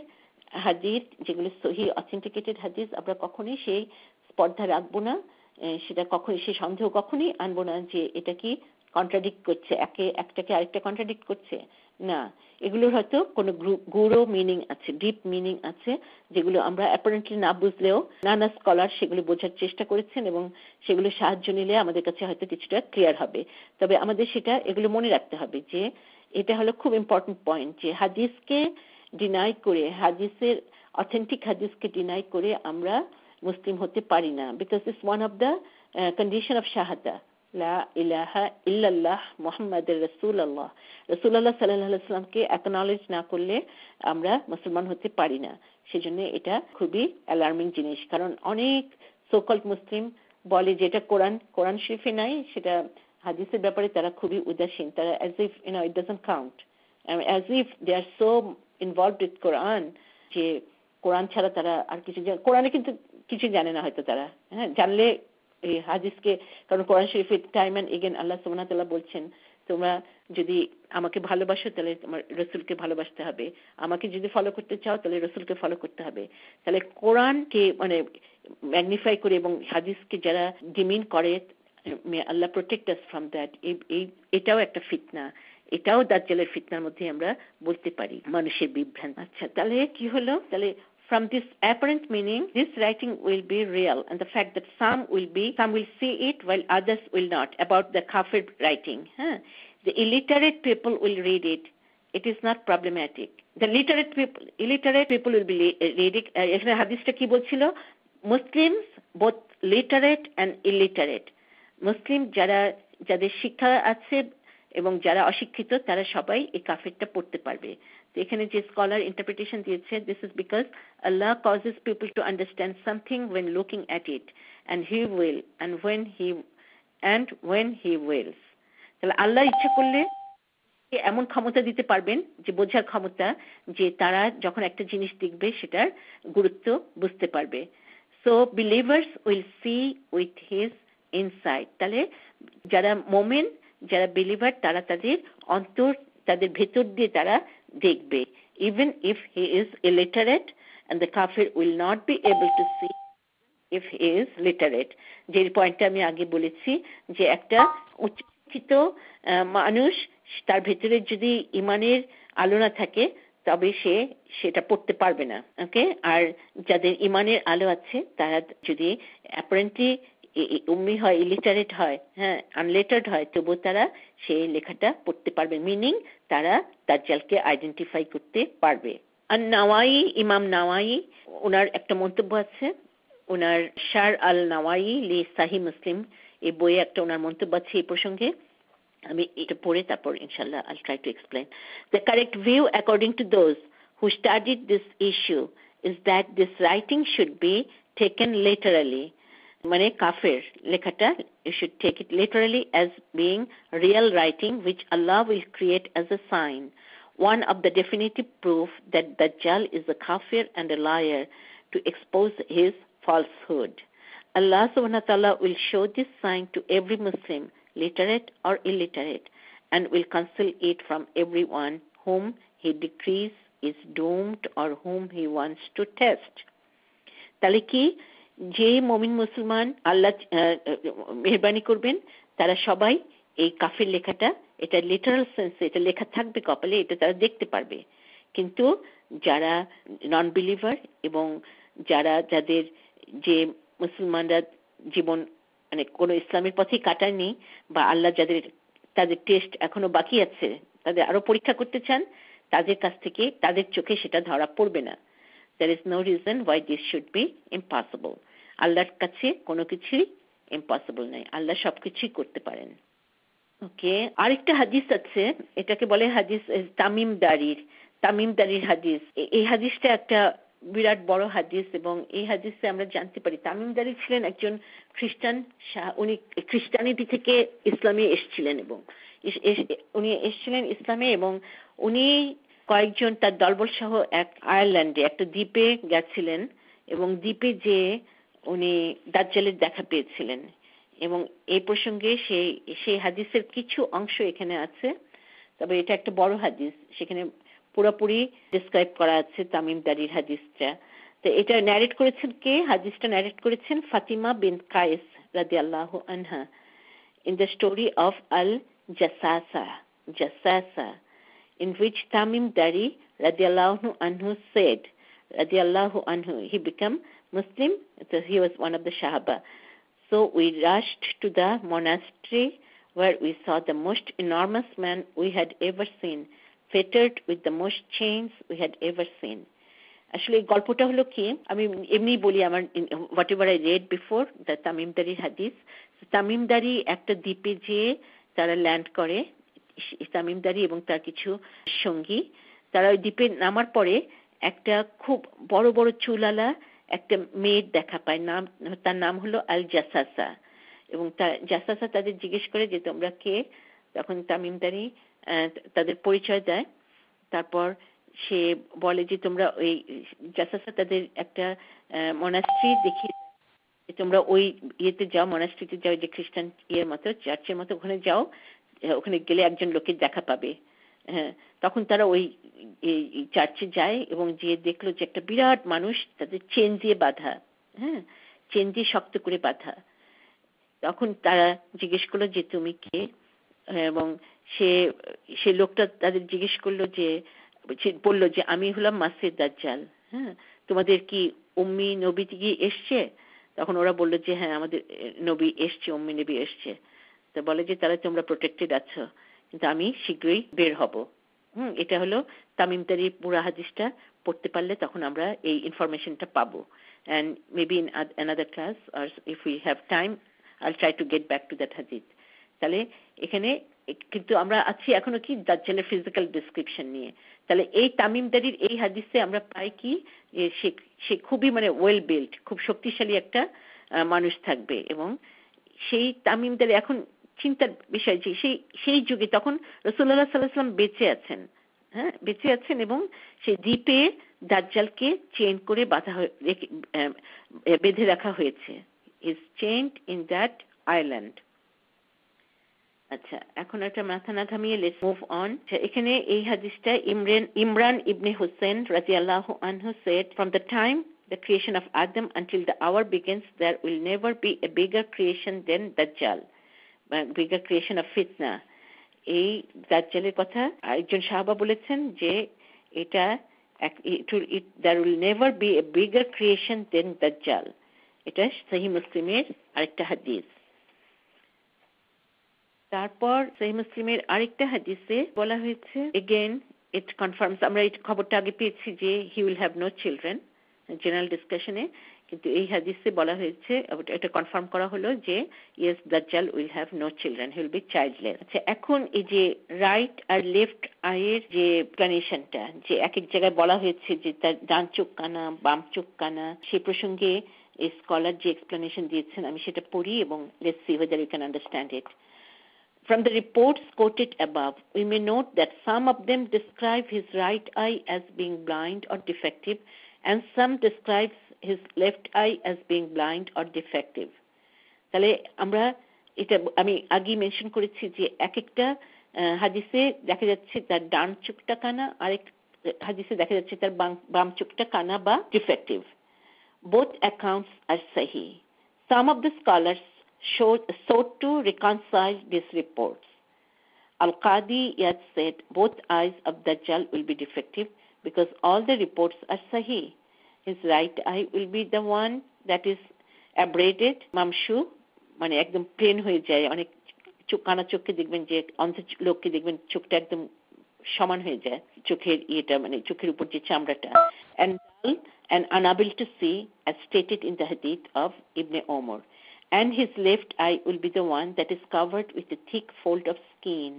হাদিস যেগুলো সহি অথেন্টিকেটেড হাদিস আমরা কখনোই সেই স্পর্ধা রাখবো না সেটা কখনই সে সন্দেহ কখনই আনবো না যে এটা কি কন্ট্রাডিক্ট করছে একে একটাকে আরেকটা কন্ট্রাডিক্ট করছে না এগুলোর হয়তো কোনো গৌড় মিনিং আছে ডিপ মিনিং আছে যেগুলো আমরা অ্যাপারেন্টলি না বুঝলেও নানা স্কলার সেগুলো বোঝার চেষ্টা করেছেন এবং সেগুলো সাহায্য নিলে আমাদের কাছে হয়তো কিছুটা ক্লিয়ার হবে তবে আমাদের সেটা এগুলো মনে রাখতে হবে যে এটা হলো খুব ইম্পর্টেন্ট পয়েন্ট যে হাদিসকে ডিনাই করে হাদিসের অথেন্টিক হাদিসকে ডিনাই করে আমরা মুসলিম হতে পারি না because it's one of the condition of শাহাদা লা ইলাহা ইল্লাল্লাহ মোহাম্মদের রসুল আল্লাহ রসুল আল্লাহ সাল্লাহ সাল্লামকে অ্যাকনলেজ না করলে আমরা মুসলমান হতে পারি না সেজন্য এটা খুবই অ্যালার্মিং জিনিস কারণ অনেক সোকল্ড মুসলিম বলে যেটা কোরআন কোরআন শরীফে নাই সেটা হাদিসের ব্যাপারে তারা খুবই উদাসীন তারা as if you know it doesn't count as if they are so involve with কোরআন যে কোরআন ছাড়া তারা আর কিছু কোরআনে কিন্তু কিছু জানে না হয়তো তারা হ্যাঁ জানলে এই হাদিসকে কারণ কোরআন শরীফের টাইম অ্যান্ড এগেন আল্লাহ সুবহানাহু তাআলা বলছেন তোমরা যদি আমাকে ভালোবাসো তাহলে তোমার রসুলকে ভালোবাসতে হবে আমাকে যদি ফলো করতে চাও তাহলে রসুলকে ফলো করতে হবে তাহলে কোরআনকে মানে ম্যাগনিফাই করে এবং হাদিসকে যারা ডিমিন করে আল্লাহ প্রোটেক্ট আস ফ্রম দ্যাট এই এটাও একটা ফিতনা এটাও দাজ্জালের ফিতনার মধ্যে আমরা বলতে পারি মানুষের বিভ্রান্ত আচ্ছা তাহলে কি হলো তাহলে From this apparent meaning, this writing will be real, and the fact that some will be, some will see it while others will not, about the kafir writing. Huh? The illiterate people will read it. It is not problematic. The literate people, illiterate people will be reading. এখানে uh, হাদিসটা কি বলছিল Muslims both literate and illiterate Muslim যারা যাদের শিক্ষা আছে এবং যারা অশিক্ষিত তারা সবাই এই কাফেরটা পড়তে পারবে এখানে যে স্কলার ইন্টারপ্রিটেশন দিয়েছে দিস ইজ বিকজ আল্লাহ causes people to understand something when looking at it and he will and when he and when he wills তাহলে আল্লাহ ইচ্ছা করলে এমন ক্ষমতা দিতে পারবেন যে বোঝার ক্ষমতা যে তারা যখন একটা জিনিস দেখবে সেটার গুরুত্ব বুঝতে পারবে so believers will see with his insight তাহলে যারা মোমেন যারা বিলিভার তারা তাদের অন্তর তাদের ভেতর দিয়ে তারা দেখবে even if he is illiterate and the kafir will not be able to see if he is literate যে পয়েন্টটা আমি আগে বলেছি যে একটা উচ্চশিক্ষিত মানুষ তার ভেতরে যদি ইমানের আলো না থাকে তবে সে সেটা পড়তে পারবে না ওকে আর যাদের ইমানের আলো আছে তারা যদি অ্যাপারেন্টলি উম্মি হয় ইলিটারেট হয় হ্যাঁ আনলেটার্ড হয় তবুও তারা সেই লেখাটা পড়তে পারবে মিনিং তারা দাজ্জালকে আইডেন্টিফাই করতে পারবে আর নাওয়াই ইমাম নাওয়াই ওনার একটা মন্তব্য আছে ওনার শার আল নাওয়াই লি সাহি মুসলিম এই বইয়ে একটা ওনার মন্তব্য আছে এই প্রসঙ্গে আমি এটা পড়ে তারপর ইনশাল্লাহ I try to explain the correct view according to those who studied this issue is that this writing should be taken literally Mane kafir লেখাটা you should take it literally as being real writing which Allah will create as a sign one of the definitive proof that Dajjal is a kafir and a liar to expose his falsehood Allah subhanahu wa ta'ala will show this sign to every Muslim literate or illiterate and will conceal it from everyone whom he decrees is doomed or whom he wants to test Taliki. যে মমিন মুসলমান আল্লাহ মেহরবানি করবেন তারা সবাই এই কাফের লেখাটা এটা লিটারাল সেন্সে এটা লেখা থাকবে কপালে এটা তারা দেখতে পারবে কিন্তু যারা নন বিলিভার এবং যারা যাদের যে মুসলমানরা জীবন মানে কোনো ইসলামের পথে কাটায়নি বা আল্লাহ যাদের তাদের টেস্ট এখনো বাকি আছে তাদের আরো পরীক্ষা করতে চান তাদের কাছ থেকে তাদের চোখে সেটা ধরা পড়বে না there is no reason why this should be impossible আল্লাহর কাছে কোনো কিছুই ইম্পসিবল নাই আল্লাহ সবকিছুই করতে পারেন ওকে আরেকটা হাদিস আছে এটাকে বলে হাদিস তামিম দারির তামিম দারির হাদিস এই হাদিসটা একটা বিরাট বড় হাদিস এবং এই হাদিসে আমরা জানতে পারি তামিমদারি ছিলেন একজন খ্রিস্টান উনি খ্রিস্টানিটি থেকে ইসলামে এসছিলেন এবং উনি এসছিলেন ইসলামে এবং উনি কয়েকজন তার দলবল সহ এক আয়ারল্যান্ডে একটা দ্বীপে গেছিলেন এবং দ্বীপে যে উনি দাজ্জালের দেখা পেয়েছিলেন এবং এই প্রসঙ্গে সেই সেই হাদিসের কিছু অংশ এখানে আছে তবে এটা একটা বড় হাদিস সেখানে পুরোপুরি ডিসক্রাইব করা আছে তামিম দারির হাদিসটা তো এটা ন্যারেট করেছেন কে হাদিসটা ন্যারেট করেছেন ফাতিমা বিন কায়েস রাদি আল্লাহ আনহা ইন দ্য স্টোরি অফ আল জাসাসা জাসাসা in which Tamim Dari radiallahu anhu said, radiallahu anhu, he became Muslim, so he was one of the Sahaba. So we rushed to the monastery where we saw the most enormous man we had ever seen, fettered with the most chains we had ever seen. আসলে গল্পটা হলো কি আমি এমনি বলি আমার whatever I read before the তামিমদারির হাদিস তামিমদারি একটা দ্বীপে যেয়ে তারা ল্যান্ড করে ইসলামিমদারি এবং তার কিছু সঙ্গী তারা ওই দ্বীপে নামার পরে একটা খুব বড় বড় চুলালা একটা মেয়ের দেখা পায় নাম তার নাম হলো আল জাসাসা এবং তার জাসাসা তাদের জিজ্ঞেস করে যে তোমরা কে তখন তামিমদারি তাদের পরিচয় দেয় তারপর সে বলে যে তোমরা ওই জাসাসা তাদের একটা মনাস্ট্রি দেখিয়ে তোমরা ওই ইয়েতে যাও মনাস্ট্রিতে যাও যে খ্রিস্টান ইয়ের মতো চার্চের মতো ওখানে যাও ওখানে গেলে একজন লোকের দেখা পাবে হ্যাঁ তখন তারা ওই চার্চে যায় এবং যে দেখলো যে একটা বিরাট মানুষ তাদের চেন দিয়ে বাঁধা হ্যাঁ চেন দিয়ে শক্ত করে বাঁধা তখন তারা জিজ্ঞেস করলো যে তুমি কে হ্যাঁ, এবং সে সে লোকটা তাদের জিজ্ঞেস করলো যে বললো যে আমি হলাম মাসের দাজ্জাল হ্যাঁ তোমাদের কি অম্মি নবী গিয়ে এসছে তখন ওরা বললো যে হ্যাঁ আমাদের নবী এসছে অম্মি নবী এসছে তা বলে যে তাহলে তোমরা প্রোটেক্টেড আছো কিন্তু আমি শীঘ্রই বের হব হুম এটা হলো তামিম পুরা হাদিসটা পড়তে পারলে তখন আমরা এই ইনফরমেশনটা পাবো and maybe in another class আর if we have time I try to get back to that হাদিস তাহলে এখানে কিন্তু আমরা আছি এখনো কি দাজ্জালের ফিজিক্যাল ডিসক্রিপশন নিয়ে তাহলে এই তামিমদারির এই হাদিসে আমরা পাই কি সে সে খুবই মানে ওয়েল বিল্ড খুব শক্তিশালী একটা মানুষ থাকবে এবং সেই তামিমদারি এখন চিন্তার বিষয় যে সেই সেই যুগে তখন রসুল্লাহ সাল্লাহাম বেঁচে আছেন হ্যাঁ বেঁচে আছেন এবং সেই দ্বীপে দাজ্জালকে চেন করে বাঁধা বেঁধে রাখা হয়েছে is chained in that island আচ্ছা এখন একটা মাথা না ঘামিয়ে লেটস মুভ অন এখানে এই হাদিসটা ইমরান ইমরান ইবনে হোসেন রাজি আল্লাহ আনহু said from the time creation of Adam until the hour begins, there will never be a bigger creation than Dajjal. Bigger creation of ফিতনা এই দাজ্জালের কথা একজন সাহাবা বলেছেন যে এটা it there will never be a bigger creation than দাজ্জাল এটা সহি মুসলিমের আরেকটা হাদিস তারপর সহি মুসলিমের আরেকটা হাদিসে বলা হয়েছে এগেন ইট কনফার্মস আমরা এই খবরটা আগে পেয়েছি যে he will have no children general ডিসকাশনে কিন্তু এই হাদিসে বলা হয়েছে এটা কনফার্ম করা হলো যে yes Dajjal will have no children he will be childless আচ্ছা এখন এই যে রাইট আর লেফট আয়ের যে প্লানেশনটা যে এক এক জায়গায় বলা হয়েছে যে তার ডান চোখ কানা বাম চোখ কানা সে প্রসঙ্গে স্কলার যে এক্সপ্লেনেশন দিয়েছেন আমি সেটা পড়ি এবং let's see whether you can understand it. From the reports quoted above, we may note that some of them describe his right eye as being blind or defective, and some describe his left eye as being blind or defective তাহলে আমরা এটা আমি আগে মেনশন করেছি যে এক একটা হাদিসে দেখা যাচ্ছে তার ডান চোখটা কানা আরেক হাদিসে দেখা যাচ্ছে তার বাম চোখটা কানা বা ডিফেক্টিভ বোথ অ্যাকাউন্টস আর সাহি some of the scholars sought to reconcile these reports. Al-Qadi yet said both eyes of Dajjal will be defective because all the reports are sahih his right eye will be the one that is abraded. Mamshu, মানে একদম pain হয়ে যায় অনেক চোখ কানা চোখকে দেখবেন যে অন্ধ লোককে দেখবেন চোখটা and unable to see as stated in the hadith of ibn Omar. and his left eye will be the one that is covered with a thick fold of skin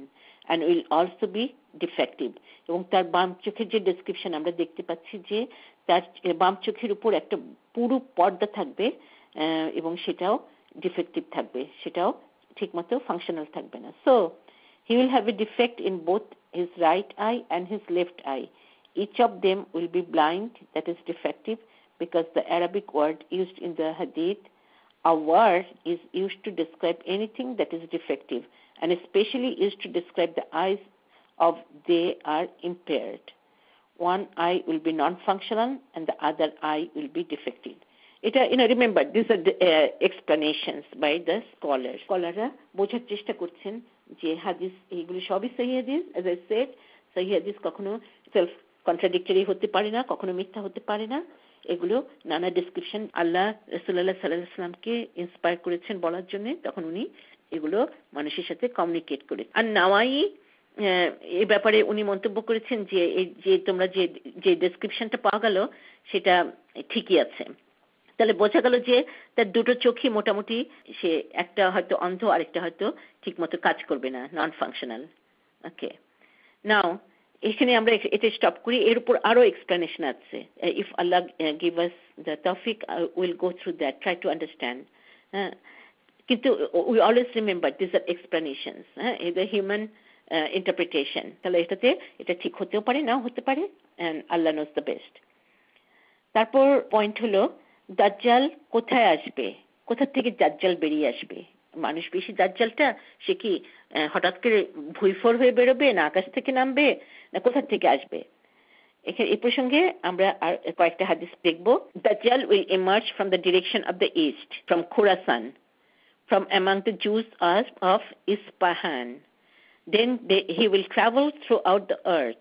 and will also be defective এবং তার বাম চোখের যে ডেসক্রিপশন আমরা দেখতে তার বাম চোখের উপর একটা পুরো পর্দা থাকবে এবং সেটাও ডিফেক্টিভ থাকবে সেটাও ঠিকমতো ফাংশনাল থাকবে না so he will have a defect in both his right eye and his left eye each of them will be blind, that is defective, because the Arabic word used in the Hadith, awar, is used to describe anything that is defective, and especially used to describe the eyes of they are impaired. one eye will be non-functional and the other eye will be defective. It, uh, you know, remember, these are by uh, scholar স্কলাররা uh, বোঝার চেষ্টা করছেন যে হাদিস এইগুলো সবই সহি হাদিস as I said, সহি হাদিস কখনো সেলফ কন্ট্রাডিক্টরি হতে পারে না কখনো মিথ্যা হতে পারে না এগুলো নানা ডিসক্রিপশন আল্লাহ রসুল্লাহ সাল্লাহ সাল্লামকে ইন্সপায়ার করেছেন বলার জন্য তখন উনি এগুলো মানুষের সাথে কমিউনিকেট করে আর নাওয়াই এ ব্যাপারে উনি মন্তব্য করেছেন যে যে তোমরা যে যে ডেসক্রিপশনটা পাওয়া গেল সেটা ঠিকই আছে তাহলে বোঝা গেল যে তার দুটো চোখই মোটামুটি সে একটা হয়তো অন্ধ আরেকটা হয়তো ঠিকমতো কাজ করবে না নন ফাংশনাল ওকে নাও এখানে আমরা এটা স্টপ করি এর উপর আরো এক্সপ্লেনেশন আছে if Allah give us the topic will go through that try to understand হ্যাঁ কিন্তু we always remember this are explanation হ্যাঁ দ্য হিউম্যান ইন্টারপ্রিটেশন uh, তাহলে এটাতে এটা ঠিক হতেও পারে নাও হতে পারে and Allah knows the best তারপর পয়েন্ট হলো দাজ্জাল কোথায় আসবে কোথা থেকে দাজ্জাল বেরিয়ে আসবে মানুষ বেশি দাজ্জালটা সে কি হঠাৎ করে ভুইফোর হয়ে বেরোবে না আকাশ থেকে নামবে না কোথা থেকে আসবে এখানে এই প্রসঙ্গে আমরা আর কয়েকটা হাদিস দেখব Dajjal will emerge from the direction of the east from Khorasan from among the Jews of Isfahan Then they, he will travel throughout the earth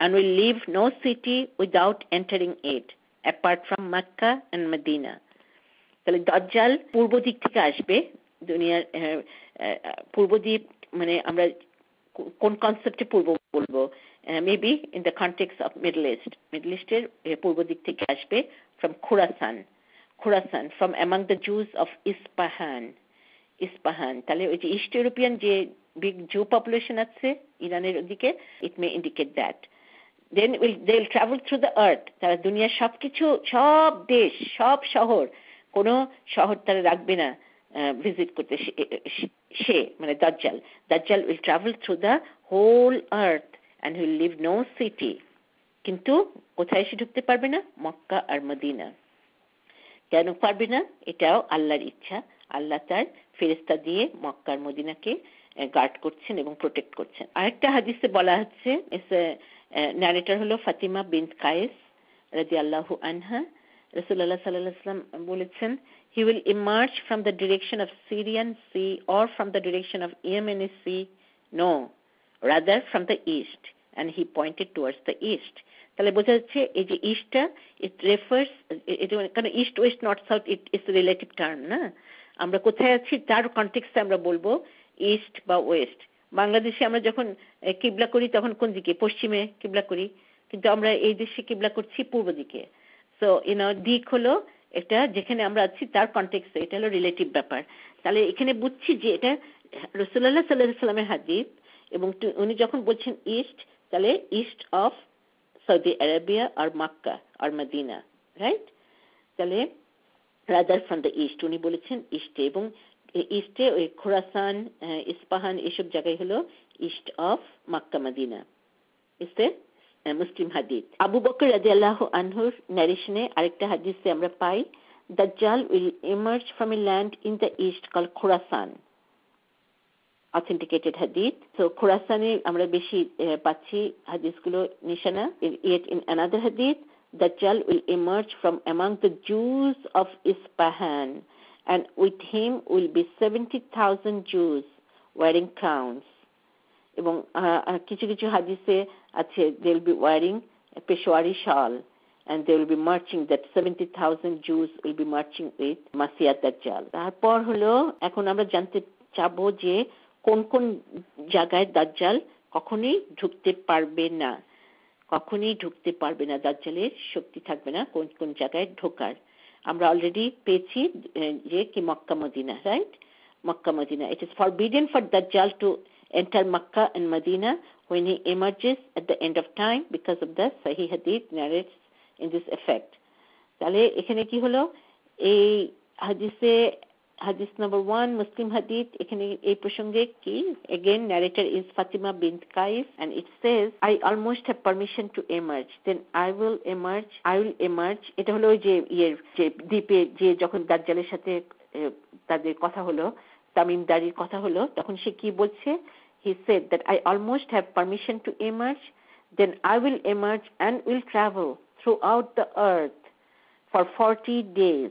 and will leave no city without entering it, apart from Makkah and Medina. তাহলে দজ্জাল পূর্ব দিক থেকে আসবে দুনিয়ার পূর্ব দিক মানে আমরা কোন কনসেপ্টে পূর্ব বলবো maybe in the context of middle east middle ইস্টের পূর্ব দিক থেকে আসবে from Khorasan Khorasan from among the Jews of Isfahan Isfahan তাহলে ওই যে ইস্ট ইউরোপিয়ান যে বিগ জু পপুলেশন আছে ইরানের ওদিকে it may indicate that then will they will travel through the earth তারা দুনিয়ার সব কিছু সব দেশ সব শহর কোন শহর তারা রাখবে না ভিজিট করতে সে মানে Dajjal Dajjal will travel through the whole earth and will leave no city কিন্তু কোথায় সে ঢুকতে পারবে না মক্কা আর মদিনা কেন পারবে না এটাও আল্লাহর ইচ্ছা আল্লাহ তার ফেরেস্তা দিয়ে মক্কার মদিনাকে গার্ড করছেন এবং প্রোটেক্ট করছেন আরেকটা হাদিসে বলা হচ্ছে ন্যারেটার হলো ফাতিমা বিন কায়েস রাজি আল্লাহ আনহা রসুল্লাহ সাল্লাম বলেছেন he will emerge from the direction of Syrian sea or from the direction of Yemen sea no rather from the east and he pointed towards the east তাহলে বোঝা যাচ্ছে এই যে ইস্টটা ইট রেফার্স কারণ east west north south it is relative term না আমরা কোথায় আছি তার কনটেক্সে আমরা বলবো ইস্ট বা ওয়েস্ট বাংলাদেশে আমরা যখন কিবলা করি তখন কোন দিকে পশ্চিমে কিবলা করি কিন্তু আমরা এই দেশে কিবলা করছি পূর্ব দিকে সো ইউনো দিক হলো এটা যেখানে আমরা আছি তার কনটেক্সে এটা হলো রিলেটিভ ব্যাপার তাহলে এখানে বুঝছি যে এটা রসুল্লাহ সাল্লাহ সাল্লামের হাদিফ এবং উনি যখন বলছেন ইস্ট তাহলে ইস্ট অফ সৌদি আরাবিয়া আর মাক্কা আর মদিনা রাইট তাহলে রাদার ফ্রম দ্য ইস্ট উনি বলেছেন ইস্টে এবং ইস্টে ওই খোরাসান ইস্পাহান এসব জায়গায় হলো ইস্ট অফ মাক্কা মাদিনা ইস্তে মুসলিম হাদিদ আবু বকর রাজি আল্লাহ আনহুর ন্যারেশনে আরেকটা হাদিসে আমরা পাই দ্য জাল will emerge from a land in the east call Khorasan authenticated হাদিদ তো খোরাসানে আমরা বেশি পাচ্ছি হাদিসগুলো নিশানা ইয়েট ইন অ্যানাদার হাদিদ Dajjal will emerge from among the Jews of Ispahan, and with him will be 70,000 Jews wearing crowns. এবং কিছু কিছু হাদিসে আছে they will be wearing Peshawari shawl and they will be marching that seventy thousand Jews will be marching with মাসিয়া দাজ্জাল তারপর হলো এখন আমরা জানতে চাবো যে কোন কোন জায়গায় দাজ্জাল কখনই ঢুকতে পারবে না কোউনি ঢুকতে পারবে না দাজ্জালের শক্তি থাকবে না কোন কোন জায়গায় ঢোকার আমরা অলরেডি পেছি যে কি Mecca Medina right Mecca Medina it is forbidden for Dajjal to enter Mecca and Medina When he emerges at the end of time because of that sahih hadith narrates in this effect তাহলে এখানে কি হলো এই হাদিসে Hadith number one, Muslim Hadith, again, narrator is Fatima bint Kais, and it says, I almost have permission to emerge. Then I will emerge, I will emerge. It holo je ye, je deepe, je jokun dajjale shate tade kotha holo, tamim dari kotha holo, tokun she bolche. He said that I almost have permission to emerge, then I will emerge and will travel throughout the earth for 40 days.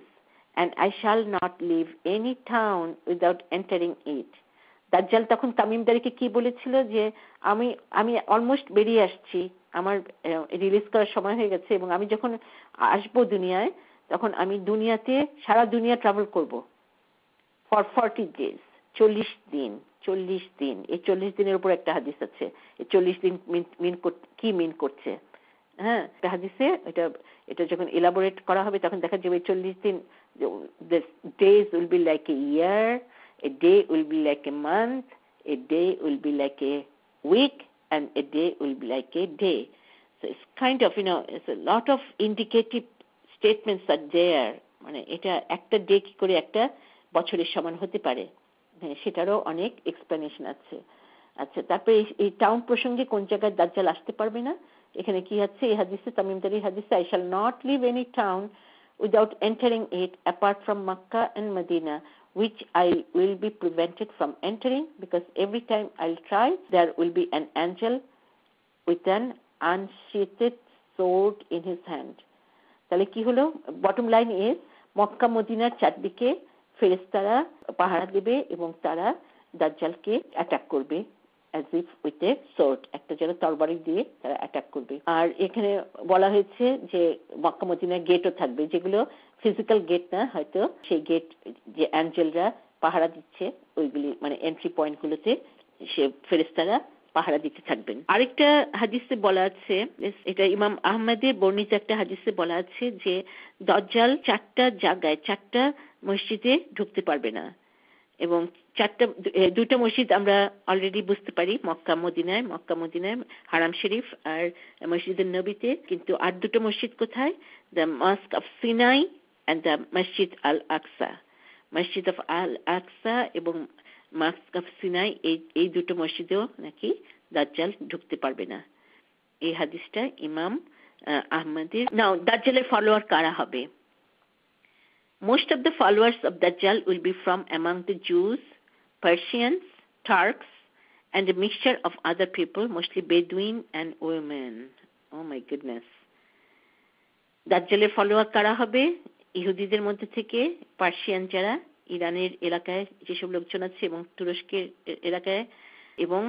And I shall not leave any town without entering it Dajjal তখন তামিমদারিকে কি বলেছিল যে আমি আমি অলমোস্ট বেরিয়ে আসছি আমার রিলিজ করার সময় হয়ে গেছে এবং আমি যখন আসবো দুনিয়ায় তখন আমি দুনিয়াতে সারা দুনিয়া ট্রাভেল করব ফর ফর্টি ডেজ চল্লিশ দিন চল্লিশ দিন এই চল্লিশ দিনের উপর একটা হাদিস আছে এই চল্লিশ দিন মিন কি মিন করছে হ্যাঁ হাদিসে এটা এটা যখন এলাবোরেট করা হবে তখন দেখা যাবে চল্লিশ দিন the days will be like a year, a day will be like a month, a day will be like a week, and a day will be like a day. So it's kind of, you know, it's a lot of indicative statements are there. মানে এটা একটা ডে কি করে একটা বছরের সমান হতে পারে সেটারও অনেক এক্সপ্লেনেশন আছে আচ্ছা তারপরে এই টাউন প্রসঙ্গে কোন জায়গায় দাজ্জাল আসতে পারবে না এখানে কি হচ্ছে এই হাদিসে তামিমদারি হাদিসে I shall not leave any town without entering it apart from Makkah and Medina, which I will be prevented from entering because every time I'll try, there will be an angel with an unsheathed sword in his hand. তাহলে কি হলো বটম লাইন ইজ মক্কা মদিনার চারদিকে ফেরেস্তারা পাহারা দেবে এবং তারা দাজ্জালকে অ্যাটাক করবে as if with a sword একটা যেন তরবারি দিয়ে তারা অ্যাটাক করবে আর এখানে বলা হয়েছে যে মক্কা মদিনা গেটও থাকবে যেগুলো ফিজিক্যাল গেট না হয়তো সেই গেট যে অ্যাঞ্জেলরা পাহারা দিচ্ছে ওইগুলি মানে এন্ট্রি পয়েন্টগুলোতে সে ফেরেস্তারা পাহারা দিতে থাকবেন আরেকটা হাদিসে বলা আছে এটা ইমাম আহমেদের বর্ণিত একটা হাদিসে বলা আছে যে দজ্জাল চারটা জায়গায় চারটা মসজিদে ঢুকতে পারবে না এবং চারটা দুটো মসজিদ আমরা অলরেডি বুঝতে পারি মক্কা মদিনায় মক্কা মদিনায় হারাম শরীফ আর মসজিদের নবীতে কিন্তু আর দুটো মসজিদ কোথায় the mosque of Sinai and the মসজিদ আল আকসা মসজিদ অফ আল আকসা এবং মস্ক অফ সিনাই এই এই দুটো মসজিদেও নাকি দাজ্জাল ঢুকতে পারবে না এই হাদিসটা ইমাম আহমদের নাও দাজ্জালের ফলোয়ার কারা হবে most of the followers of Dajjal will be from among the Jews Persians, Turks, and a mixture of other people, mostly Bedouin and women. Oh my goodness. দাজ্জালের ফলোয়ার কারা হবে ইহুদিদের মধ্যে থেকে পার্সিয়ান যারা ইরানের এলাকায় যেসব লোকজন আছে এবং তুরস্কের এলাকায় এবং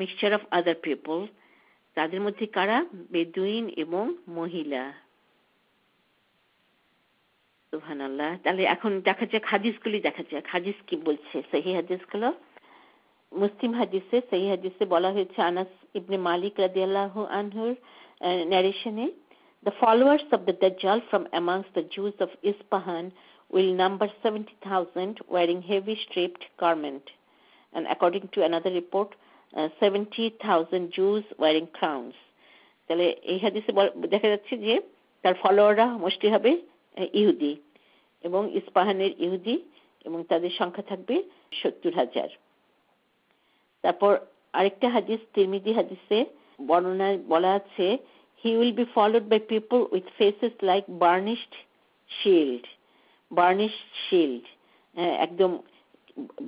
মিক্সচার অফ আদার পিপল তাদের মধ্যে কারা বেদুইন এবং মহিলা সুহান তাহলে এখন দেখা যাক হাদিসগুলি দেখা যাক হাদিস কি বলছে সেই হাদিসগুলো মুসলিম হাদিসে সেই হাদিসে বলা হয়েছে আনাস ইবনে মালিক রাদিয়াল্লাহ আনহুর ন্যারেশনে The followers of the Dajjal from amongst the Jews of Ispahan will number 70,000 wearing heavy striped garment. And according to another report, uh, 70,000 Jews wearing crowns. ইহুদি এবং ইস্পাহানের ইহুদি এবং তাদের সংখ্যা থাকবে সত্তর হাজার তারপর আরেকটা হাদিস তিরমিদি হাদিসে বর্ণনায় বলা আছে he will be followed by people with faces like burnished shield burnished shield একদম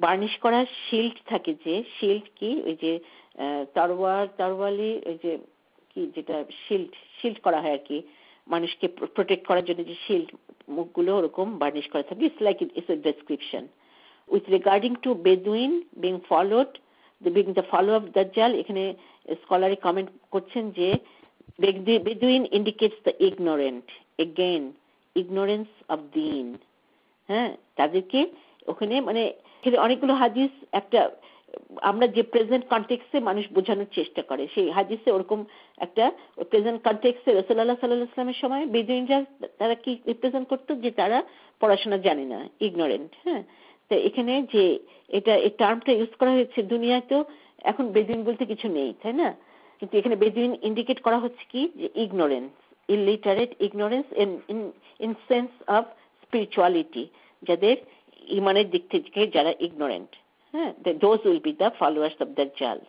বার্নিশ করা শিল্ড থাকে যে শিল্ড কি ওই যে তরোয়ার তরোয়ালি ওই যে কি যেটা শিল্ড শিল্ড করা হয় আর কি মানুষকে প্রোটেক্ট করার জন্য যে শিল্ড মুখগুলো ওরকম বার্নিশ করা থাকে it's like it's a description with regarding to Bedouin being followed being the follow of Dajjal এখানে স্কলারি কমেন্ট করছেন যে Bedouin indicates the ignorant again ignorance of দিন হ্যাঁ তাদেরকে ওখানে মানে অনেকগুলো হাদিস একটা আমরা যে প্রেজেন্ট কনটেক্সে মানুষ বোঝানোর চেষ্টা করে সেই হাদিসে ওরকম একটা প্রেজেন্ট কনটেক্সে রসুল্লাহ সাল্লাহ ইসলামের সময় বেদুইনরা তারা কি রিপ্রেজেন্ট করতো যে তারা পড়াশোনা জানে না ইগনোরেন্ট হ্যাঁ তো এখানে যে এটা এই টার্মটা ইউজ করা হয়েছে দুনিয়ায় তো এখন বেদুইন বলতে কিছু নেই তাই না কিন্তু এখানে বেদুইন ইন্ডিকেট করা হচ্ছে কি যে ignorance illiterate ignorance in sense of spirituality যাদের ইমানের দিক থেকে যারা ignorant Those will be the followers of Dajjal.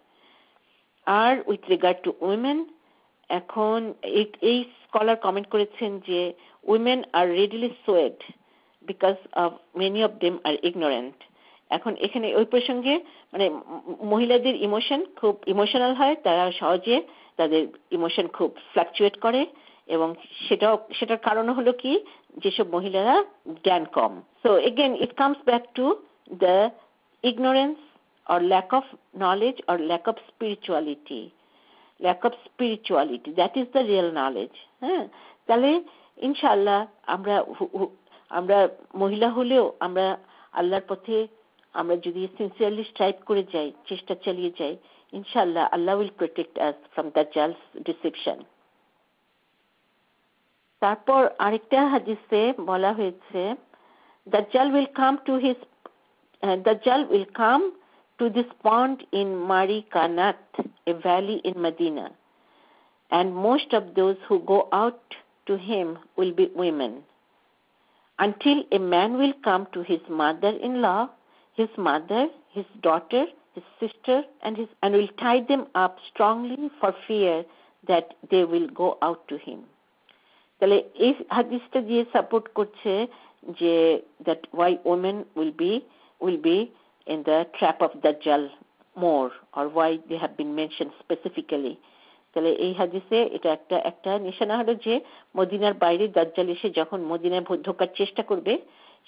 আর উইথ রেগার্ড টু উইমেন এখন এই স্কলার কমেন্ট করেছেন যে women are readily swayed because of many of them are ignorant এখন এখানে ওই প্রসঙ্গে মানে মহিলাদের ইমোশন খুব ইমোশনাল হয় তারা সহজে তাদের ইমোশন খুব ফ্লাকচুয়েট করে এবং সেটাও সেটার কারণ হলো কি যেসব মহিলারা জ্ঞান কম so again it comes back to the ignorance or lack of knowledge or lack of spirituality. Lack of spirituality. That is the real knowledge. হ্যাঁ তাহলে ইনশাআল্লাহ আমরা আমরা মহিলা হলেও আমরা আল্লাহর পথে আমরা যদি সিনসিয়ারলি স্ট্রাইভ করে যাই চেষ্টা চালিয়ে যাই ইনশাআল্লাহ Allah will protect us from Dajjal's deception তারপর আরেকটা হাদিসে বলা হয়েছে দ্য জাল will come to his uh, the Dajjal will come to this pond in Mari Kanat, a valley in Medina, and most of those who go out to him will be women. Until a man will come to his mother in law, his mother, his daughter, his sister, and, his, and will tie them up strongly for fear that they will go out to him. তাহলে এই হাদিসটা দিয়ে সাপোর্ট করছে যে that why women will be will be in the trap of Dajjal more or why they have been mentioned specifically তাহলে এই হাদিসে এটা একটা একটা নিশানা হলো যে মদিনার বাইরে দাজ্জাল এসে যখন মদিনায় ঢোকার চেষ্টা করবে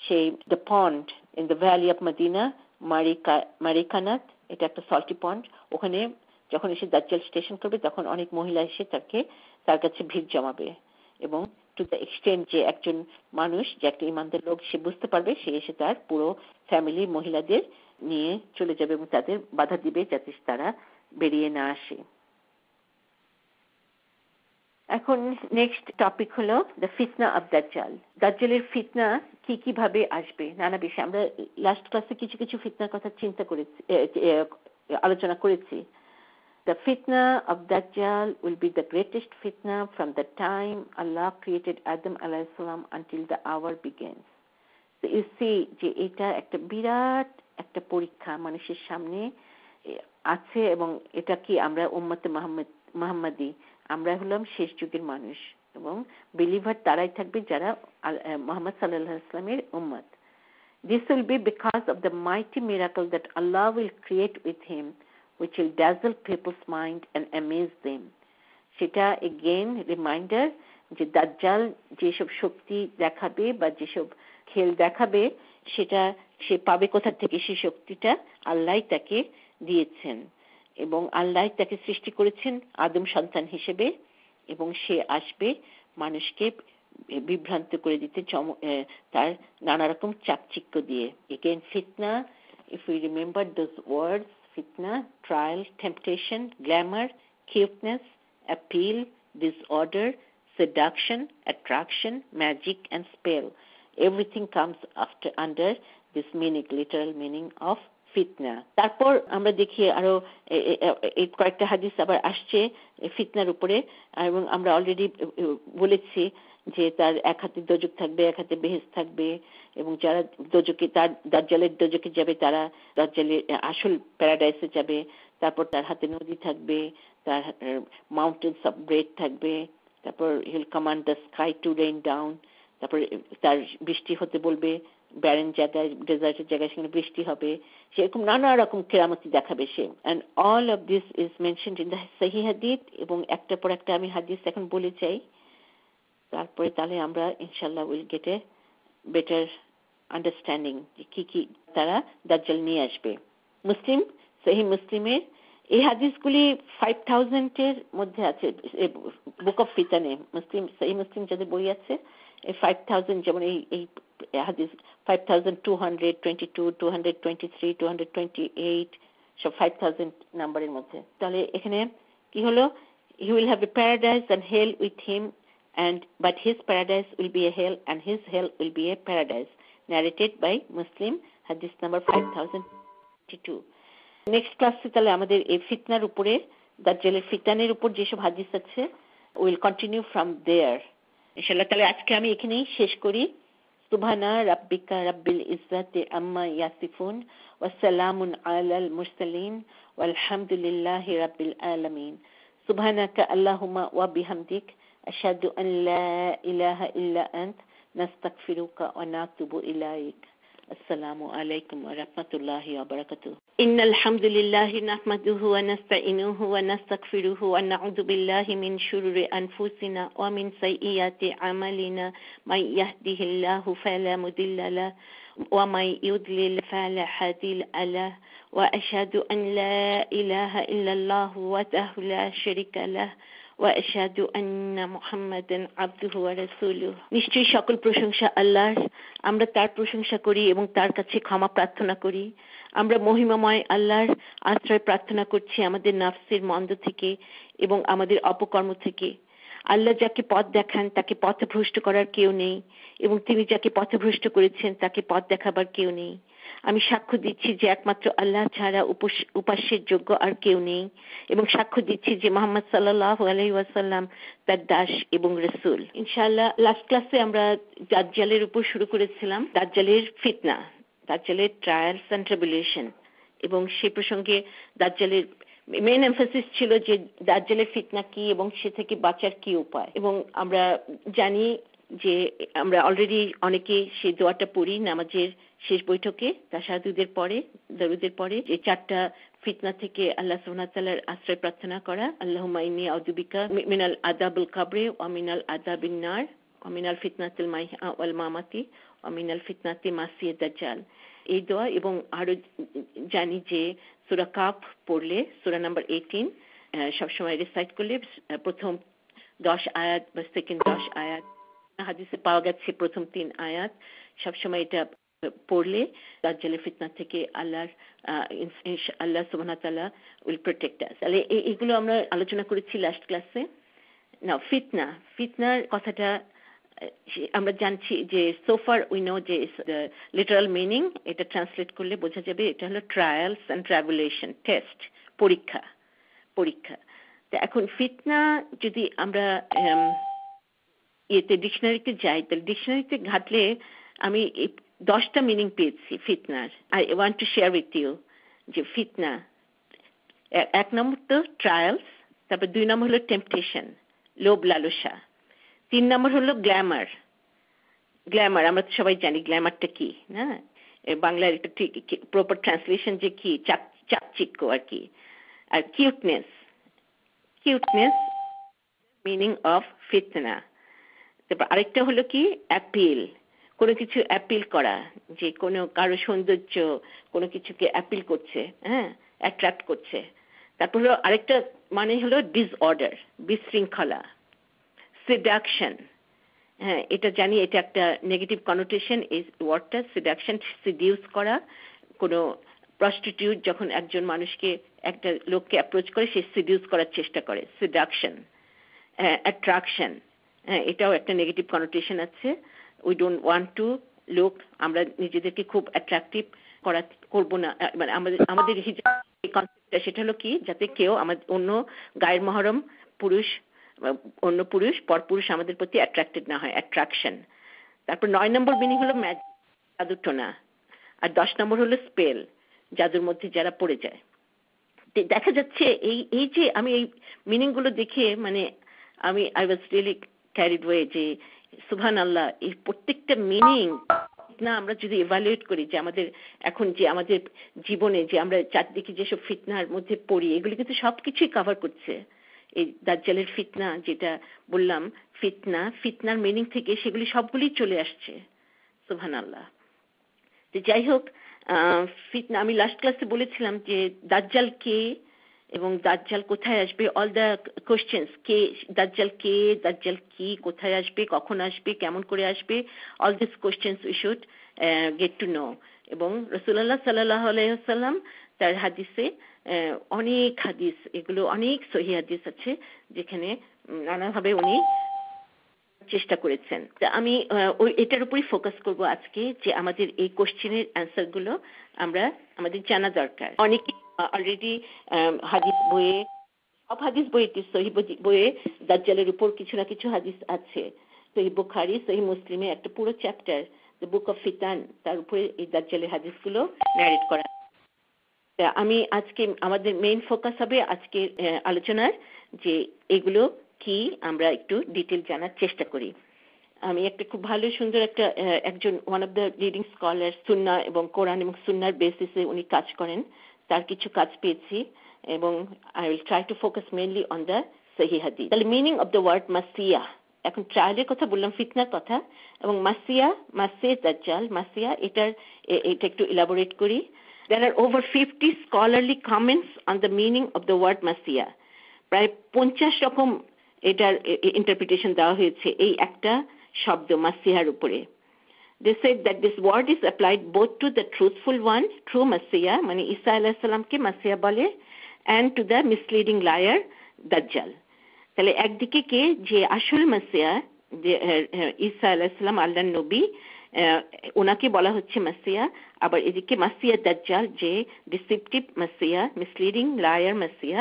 সেই the pond in the valley of Medina মারিকা মারিকানাথ এটা একটা সল্টি পন্ড ওখানে যখন এসে দাজ্জাল স্টেশন করবে তখন অনেক মহিলা এসে তাকে তার কাছে ভিড় জমাবে এবং টু দ্য এক্সটেন্ট যে একজন মানুষ যে একটা ইমানদার লোক সে বুঝতে পারবে সে এসে তার পুরো ফ্যামিলি মহিলাদের নিয়ে চলে যাবে এবং তাদের বাধা দিবে যাতে তারা বেরিয়ে না আসে এখন নেক্সট টপিক হলো দ্য ফিতনা অব দাজ্জাল দাজ্জালের ফিতনা কি কি ভাবে আসবে নানা বিষয়ে আমরা লাস্ট ক্লাসে কিছু কিছু ফিতনার কথা চিন্তা করেছি আলোচনা করেছি The fitna of Dajjal will be the greatest fitna from the time Allah created Adam salam until the hour begins. So you see, je eta ekta birat ekta porikha manusher shamne eh, ache ebong eta ki amra ummate Muhammadi amra holam shesh juger manush ebong believer tarai thakbe jara eh, Muhammad sallallahu alaihi This will be because of the mighty miracle that Allah will create with him. which will dazzle people's mind and amaze them সেটা এগেন রিমাইন্ডার যে দাজ্জাল যেসব শক্তি দেখাবে বা যেসব খেল দেখাবে সেটা সে পাবে কোথা থেকে সেই শক্তিটা আল্লাহ তাকে দিয়েছেন এবং আল্লাহ তাকে সৃষ্টি করেছেন আদম সন্তান হিসেবে এবং সে আসবে মানুষকে বিভ্রান্ত করে দিতে তার নানা রকম চাকচিক্য দিয়ে এগেন ফিতনা if you remember those words fitna, trial, temptation, glamour, cuteness, appeal, disorder, seduction, attraction, magic, and spell. Everything comes after under this meaning, literal meaning of fitna. তারপর আমরা দেখি আরো এই কয়েকটা হাদিস আবার আসছে ফিতনার উপরে এবং আমরা অলরেডি বলেছি যে তার এক হাতে দোজক থাকবে এক হাতে বেহেস থাকবে এবং যারা দোজকে তার দার্জালের দোজকে যাবে তারা দার্জালের আসল প্যারাডাইসে যাবে তারপর তার হাতে নদী থাকবে তার মাউন্টেন্স অফ ব্রেড থাকবে তারপর he'll command the sky to rain down তারপর তার বৃষ্টি হতে বলবে ব্যারেন জায়গায় ডেজার্টের জায়গায় সেখানে বৃষ্টি হবে সেরকম নানা রকম কেরামতি দেখাবে সে and all of this is mention in the সাহি হাদিদ এবং একটার পর একটা আমি হাদিস এখন বলে চাই তারপরে তাহলে আমরা ইনশাল্লাহ will get a better understanding কি কি তারা দাজ্জাল নিয়ে আসবে মুসলিম সেই মুসলিমের এই হাদিসগুলি ফাইভ এর মধ্যে আছে বুক অফ ফিতানে মুসলিম সেই মুসলিম যাদের বই আছে এই ফাইভ থাউজেন্ড যেমন এই এই হাদিস five thousand two hundred twenty two two hundred twenty three two hundred twenty eight সব ফাইভ থাউজেন্ড নাম্বারের মধ্যে তাহলে এখানে কি হলো he will have a paradise and hell with him and but his paradise will be a hell and his hell will be a paradise narrated by muslim hadith number 5022 next ক্লাসে তাহলে আমাদের এই ফিতনার উপরে দাজ্জালের ফিতনের উপর যেসব হাদিস আছে উইল কন্টিনিউ ফ্রম দেয়ার ইনশাআল্লাহ তাহলে আজকে আমি এখানেই শেষ করি সুবহানা রাব্বিকা রাব্বিল ইজ্জাতি আম্মা ইয়াসিফুন ওয়া সালামুন আলাল মুরসালিন ওয়ালহামদুলিল্লাহি রাব্বিল আলামিন সুবহানাকা আল্লাহুম্মা ওয়া বিহামদিকা أشهد أن لا إله إلا أنت نستغفرك ونتوب إليك السلام عليكم ورحمة الله وبركاته إن الحمد لله نحمده ونستعينه ونستغفره ونعوذ بالله من شرور أنفسنا ومن سيئات عملنا من يهده الله فلا مضل له ومن يضلل فلا هادي له وأشهد أن لا إله إلا الله وحده لا شريك له ওয়াশাদু আন্না মুহাম্মাদান নিশ্চয়ই সকল প্রশংসা আল্লাহর আমরা তার প্রশংসা করি এবং তার কাছে ক্ষমা প্রার্থনা করি আমরা মহিমাময় আল্লাহর আশ্রয় প্রার্থনা করছি আমাদের নাফসের মন্দ থেকে এবং আমাদের অপকর্ম থেকে আল্লাহ যাকে পথ দেখান তাকে পথভ্রষ্ট করার কেউ নেই এবং তিনি যাকে পথভ্রষ্ট করেছেন তাকে পথ দেখাবার কেউ নেই আমি সাক্ষ্য দিচ্ছি যে একমাত্র আল্লাহ ছাড়া উপাস্যের যোগ্য আর কেউ নেই এবং সাক্ষ্য দিচ্ছি যে মোহাম্মদ সাল্লাহ আলহিউসাল্লাম তার দাস এবং রসুল ইনশাল্লাহ লাস্ট ক্লাসে আমরা দাজ্জালের উপর শুরু করেছিলাম দাজ্জালের ফিতনা দাজ্জালের ট্রায়ালস অ্যান্ড ট্রিবুলেশন এবং সে প্রসঙ্গে দাজ্জালের মেন এমফোসিস ছিল যে দাজ্জালের ফিতনা কি এবং সে থেকে বাঁচার কি উপায় এবং আমরা জানি যে আমরা অলরেডি অনেকে সেই দোয়াটা পড়ি নামাজের শেষ বৈঠকে তাসাদুদের পরে দরুদের পরে যে চারটা ফিতনা থেকে আল্লাহ সোহানাতালার আশ্রয় প্রার্থনা করা আল্লাহ মাইনি আউদুবিকা মিনাল আদাবুল কাবরে অমিনাল আদাবিন নার অমিনাল ফিতনাতিল মাইহা ওয়াল মামাতি অমিনাল ফিতনাতি মাসিয়ে দাজাল এই দোয়া এবং আরো জানি যে সুরা কাপ পড়লে সুরা নাম্বার এইটিন সবসময় রিসাইট করলে প্রথম দশ আয়াত বা সেকেন্ড দশ আয়াত হাদিসে পাওয়া গেছে প্রথম তিন আয়াত সবসময় এটা পড়লে তার জেলে ফিতনা থেকে আল্লাহর আল্লাহ সুবহানাহু তাআলা উইল প্রটেক্ট আস তাহলে এইগুলো আমরা আলোচনা করেছি লাস্ট ক্লাসে নাও ফিতনা ফিতনার কথাটা আমরা জানছি যে সোফার উই নো যে লিটারাল মিনিং এটা ট্রান্সলেট করলে বোঝা যাবে এটা হলো ট্রায়ালস এন্ড ট্রাভেলেশন টেস্ট পরীক্ষা পরীক্ষা তা এখন ফিতনা যদি আমরা ইয়েতে ডিকশনারিতে যাই তাহলে ডিকশনারিতে ঘাটলে আমি দশটা মিনিং পেয়েছি ফিটনার I want to share with you যে ফিটনা এক নম্বর তো ট্রায়ালস তারপর দুই নম্বর হলো টেম্পটেশন লোভ লালসা তিন নম্বর হলো গ্ল্যামার গ্ল্যামার আমরা তো সবাই জানি গ্ল্যামারটা কি না বাংলার একটা ঠিক প্রপার ট্রান্সলেশন যে কি চাপ চাকচিক্য আর কি আর কিউটনেস কিউটনেস মিনিং অফ ফিতনা তারপর আরেকটা হলো কি অ্যাপিল কোনো কিছু অ্যাপিল করা যে কোনো কারো সৌন্দর্য কোনো কিছুকে অ্যাপিল করছে হ্যাঁ অ্যাট্রাক্ট করছে তারপর হলো আরেকটা মানে হলো ডিসঅর্ডার বিশৃঙ্খলা সিডাকশন হ্যাঁ এটা জানি এটা একটা নেগেটিভ কনোটেশন এই ওয়ার্ডটা সিডাকশন সিডিউস করা কোনো প্রস্টিটিউট যখন একজন মানুষকে একটা লোককে অ্যাপ্রোচ করে সে সিডিউস করার চেষ্টা করে সিডাকশন অ্যাট্রাকশন হ্যাঁ এটাও একটা নেগেটিভ কনোটেশন আছে we don't want to look আমরা নিজেদেরকে খুব অ্যাট্রাকটিভ করা করব না মানে আমাদের আমাদের কনসেপ্টটা সেটা হলো কি যাতে কেউ আমাদের অন্য গায়ের মহরম পুরুষ অন্য পুরুষ পুরুষ আমাদের প্রতি অ্যাট্রাক্টেড না হয় অ্যাট্রাকশন তারপর নয় নম্বর মিনিং হলো ম্যাজিক টোনা আর দশ নম্বর হলো স্পেল জাদুর মধ্যে যারা পড়ে যায় দেখা যাচ্ছে এই এই যে আমি এই মিনিংগুলো দেখে মানে আমি I was really carried away যে সুভান আল্লাহ এই প্রত্যেকটা মিনিং না আমরা যদি এভালুয়েট করি যে আমাদের এখন যে আমাদের জীবনে যে আমরা চারদিকে যেসব ফিটনার মধ্যে পড়ি এগুলি কিন্তু সবকিছুই কাভার করছে এই দাজ্জালের ফিতনা যেটা বললাম ফিতনা ফিতনার মিনিং থেকে সেগুলি সবগুলি চলে আসছে সুভান আল্লাহ তো যাই হোক আমি লাস্ট ক্লাসে বলেছিলাম যে দাজ্জাল কে এবং দাজ্জাল কোথায় আসবে অল দ্য কোশ্চেন্স কে দাজ্জাল কে দাজ্জাল কি কোথায় আসবে কখন আসবে কেমন করে আসবে all this questions we should get to know এবং রসুল্লাহ সাল্লাহ আলাইসাল্লাম তার হাদিসে uh, অনেক হাদিস এগুলো অনেক সহি হাদিস আছে যেখানে নানাভাবে উনি চেষ্টা করেছেন তা আমি এটার উপরই ফোকাস করব আজকে যে আমাদের এই কোশ্চেনের অ্যান্সারগুলো আমরা আমাদের জানা দরকার অনেকে অলরেডি um, হাদিস বইয়ে সব হাদিস বইতে সহি বইয়ে দাজ্জালের উপর কিছু না কিছু হাদিস আছে সহি বুখারি সহি মুসলিমে একটা পুরো চ্যাপ্টার দ্য বুক অফ ফিতান তার উপরে এই দাজ্জালের হাদিসগুলো ন্যারেট করা আমি আজকে আমাদের মেইন ফোকাস হবে আজকে আলোচনার যে এগুলো কি আমরা একটু ডিটেল জানার চেষ্টা করি আমি একটা খুব ভালো সুন্দর একটা একজন one of the reading scholar সুন্না এবং কোরআন এবং সুন্নার বেসিসে উনি কাজ করেন তার কিছু কাজ পেয়েছি এবং I will try to focus mainly on the সহি হাদিস তাহলে মিনিং অফ দ্য ওয়ার্ড মাসিয়া এখন ট্রায়ালের কথা বললাম ফিতনার কথা এবং মাসিয়া মাসে দাজ্জাল মাসিয়া এটার এটা একটু ইলাবোরেট করি there R over 50 scholarly comments on the meaning of the word মাসিয়া প্রায় পঞ্চাশ রকম এটার ইন্টারপ্রিটেশন দেওয়া হয়েছে এই একটা শব্দ মাসিহার উপরে they said that this word is applied both to the truthful one, true Messiah, माने ईसा আলাইসাল্লাম কে মাসিয়া বলে and to the misleading liar, দাজ্জাল তাহলে একদিকে কে যে আসল মাসিয়া ঈসা আলাইসাল্লাম আল্লাহর নবী ওনাকে বলা হচ্ছে মাসিয়া আবার এদিকে মাসিয়া দাজ্জাল যে ডিসিপটিভ মাসিয়া মিসলিডিং লায়ার মাসিয়া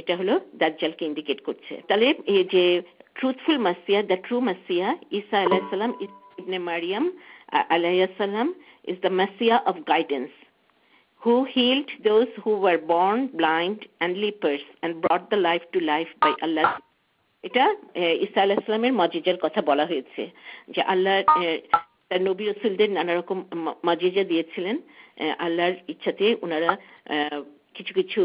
এটা হলো দাজ্জালকে ইন্ডিকেট করছে তাহলে এই যে ট্রুথফুল মাসিয়া দ্য ট্রু মাসিয়া ঈসা আলাইসাল্লাম ibn Maryam salam, is the Messiah of guidance, who healed those who were born blind and lepers and brought the life to life by Allah. এটা ইসা আলাহ ইসলামের মজিজার কথা বলা হয়েছে যে আল্লাহ তার নবী রসুলদের নানা রকম মজিজা দিয়েছিলেন আল্লাহর ইচ্ছাতে ওনারা কিছু কিছু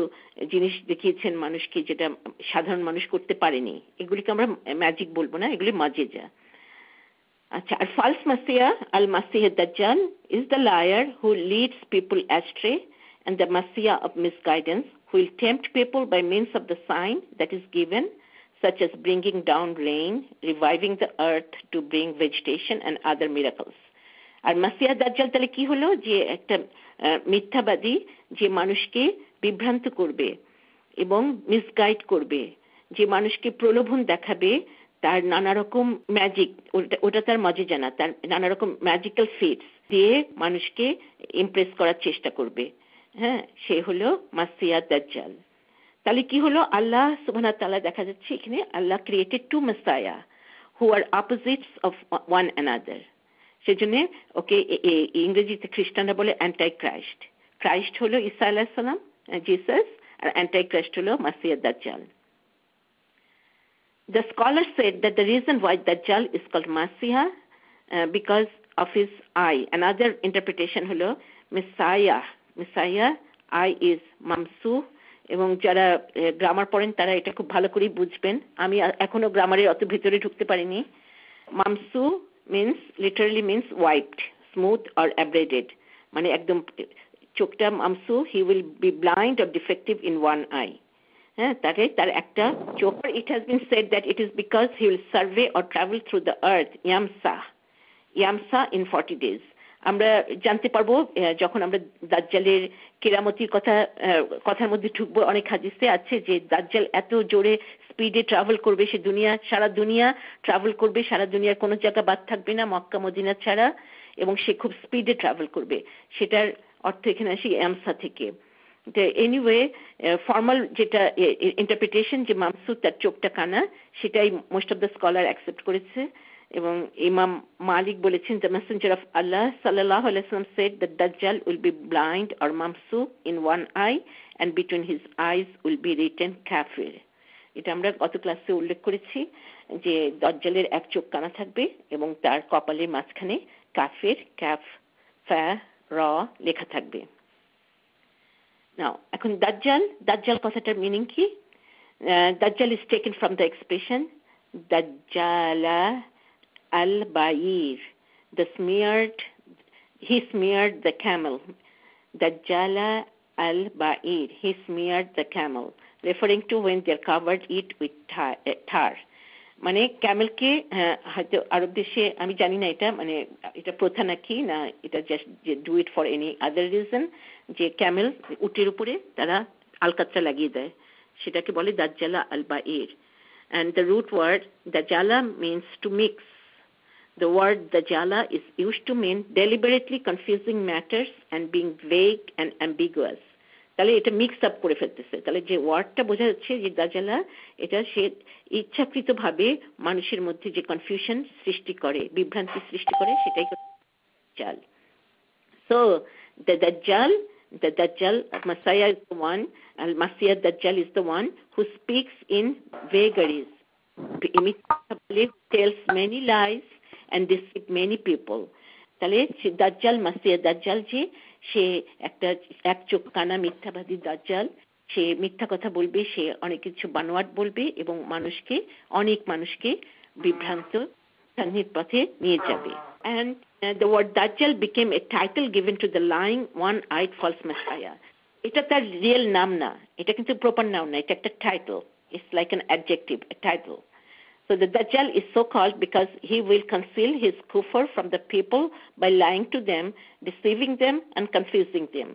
জিনিস দেখিয়েছেন মানুষকে যেটা সাধারণ মানুষ করতে পারেনি এগুলিকে আমরা ম্যাজিক বলবো না এগুলি মজিজা Achha, al false Messiah, Al Masih Dajjal, is the liar who leads people astray and the Messiah of misguidance, who will tempt people by means of the sign that is given, such as bringing down rain, reviving the earth to bring vegetation and other miracles. আর মাসিয়া দাজ্জাল তাহলে কি হলো যে একটা মিথ্যাবাদী যে মানুষকে বিভ্রান্ত করবে এবং মিসগাইড করবে যে মানুষকে প্রলোভন দেখাবে তার নানা রকম ম্যাজিক ওটা তার মজে জানা তার নানা রকম ম্যাজিক্যাল ফিটস দিয়ে মানুষকে ইমপ্রেস করার চেষ্টা করবে হ্যাঁ সে হলো মাসিয়া দাজ্জাল তাহলে কি হলো আল্লাহ সুবহান তালা তাআলা দেখা যাচ্ছে এখানে আল্লাহ ক্রিয়েটেড টু মাসায়া who are opposites of one another সেজন্য ওকে ইংরেজিতে খ্রিস্টানরা বলে অ্যান্টাই ক্রাইস্ট ক্রাইস্ট হলো ঈসা আলাহিসাল্লাম সালাম জিসাস আর অ্যান্টাই ক্রাইস্ট হলো মাসিয়া দাজ্জাল the scholar said that the reason why Dajjal is called Masiha uh, because of his eye. Another interpretation, holo Messiah. Messiah, eye is Mamsu. এবং যারা গ্রামার uh, পড়েন তারা এটা খুব ভালো করেই I আমি এখনো গ্রামারের অত ভিতরে ঢুকতে পারিনি মামসু means literally means white smooth or abraded মানে একদম চোখটা মামসু he will be blind or defective in one eye. হ্যাঁ তার একটা চোখের it has been said that it is because he will survey or travel through the earth ইয়ামসা ইয়ামসা ইন ফর্টি ডেজ আমরা জানতে পারবো যখন আমরা দাজ্জালের কেরামতির কথা কথার মধ্যে ঢুকবো অনেক হাদিসে আছে যে দাজ্জাল এত জোরে স্পিডে ট্রাভেল করবে সে দুনিয়া সারা দুনিয়া ট্রাভেল করবে সারা দুনিয়ার কোনো জায়গা বাদ থাকবে না মক্কা মদিনা ছাড়া এবং সে খুব স্পিডে ট্রাভেল করবে সেটার অর্থ এখানে আসে অ্যামসা থেকে এনিওয়ে ফর্মাল যেটা ইন্টারপ্রিটেশন যে মামসুদ তার চোখটা কানা সেটাই most of the scholar accept করেছে এবং ইমাম মালিক বলেছেন দ্য মেসেঞ্জার অফ আল্লাহ সাল্লাহ আলাইসলাম সেট দ্য দাজ্জাল উইল বি ব্লাইন্ড অর মামসু in one eye and between his eyes will be written ক্যাফির এটা আমরা গত ক্লাসে উল্লেখ করেছি যে দজ্জালের এক চোখ কানা থাকবে এবং তার কপালের মাঝখানে কাফের ক্যাফ ফ্যা র লেখা থাকবে Now, akun dajjal, dajjal ko sa uh, dajjal is taken from the expression dajjal al bayir. the smeared, he smeared the camel. Dajjal al bayir. he smeared the camel, referring to when they covered it with tar. মানে ক্যামেলকে হয়তো আরব দেশে আমি জানি না এটা মানে এটা প্রথা নাকি না এটা just do it for any যে ক্যামেল উটের উপরে তারা আলকাচ্চা লাগিয়ে দেয় সেটাকে বলে দাজ্জালা আলবা এর and the root word dajala means to mix. The the dajala is use to mean deliberately confusing matters and being vague and ambiguous তাহলে এটা মিক্স আপ করে ফেলতেছে তাহলে যে ওয়ার্ডটা বোঝা যাচ্ছে যে দাজালা এটা সে ইচ্ছাকৃতভাবে মানুষের মধ্যে যে কনফিউশন সৃষ্টি করে বিভ্রান্তি সৃষ্টি করে সেটাই জাল so Dajjal the Dajjal, Messiah is the one, Al Masih Dajjal is the one who speaks in vagaries, He tells many lies and deceives many people. তাহলে দাজ্জাল মাসিয়া দাজ্জাল যে সে একটা এক চোখ কানা মিথ্যাবাদী দাজ্জাল সে মিথ্যা কথা বলবে সে অনেক কিছু বানোয়াট বলবে এবং মানুষকে অনেক মানুষকে বিভ্রান্ত পথে নিয়ে যাবে and the word Dajjal became a title given to the lying, one-eyed false messiah. এটা a real নাম না এটা কিন্তু প্রপার নাম না এটা একটা title it's like an adjective title So the Dajjal is so called because he will conceal his kufr from the people by lying to them, deceiving them, and confusing them.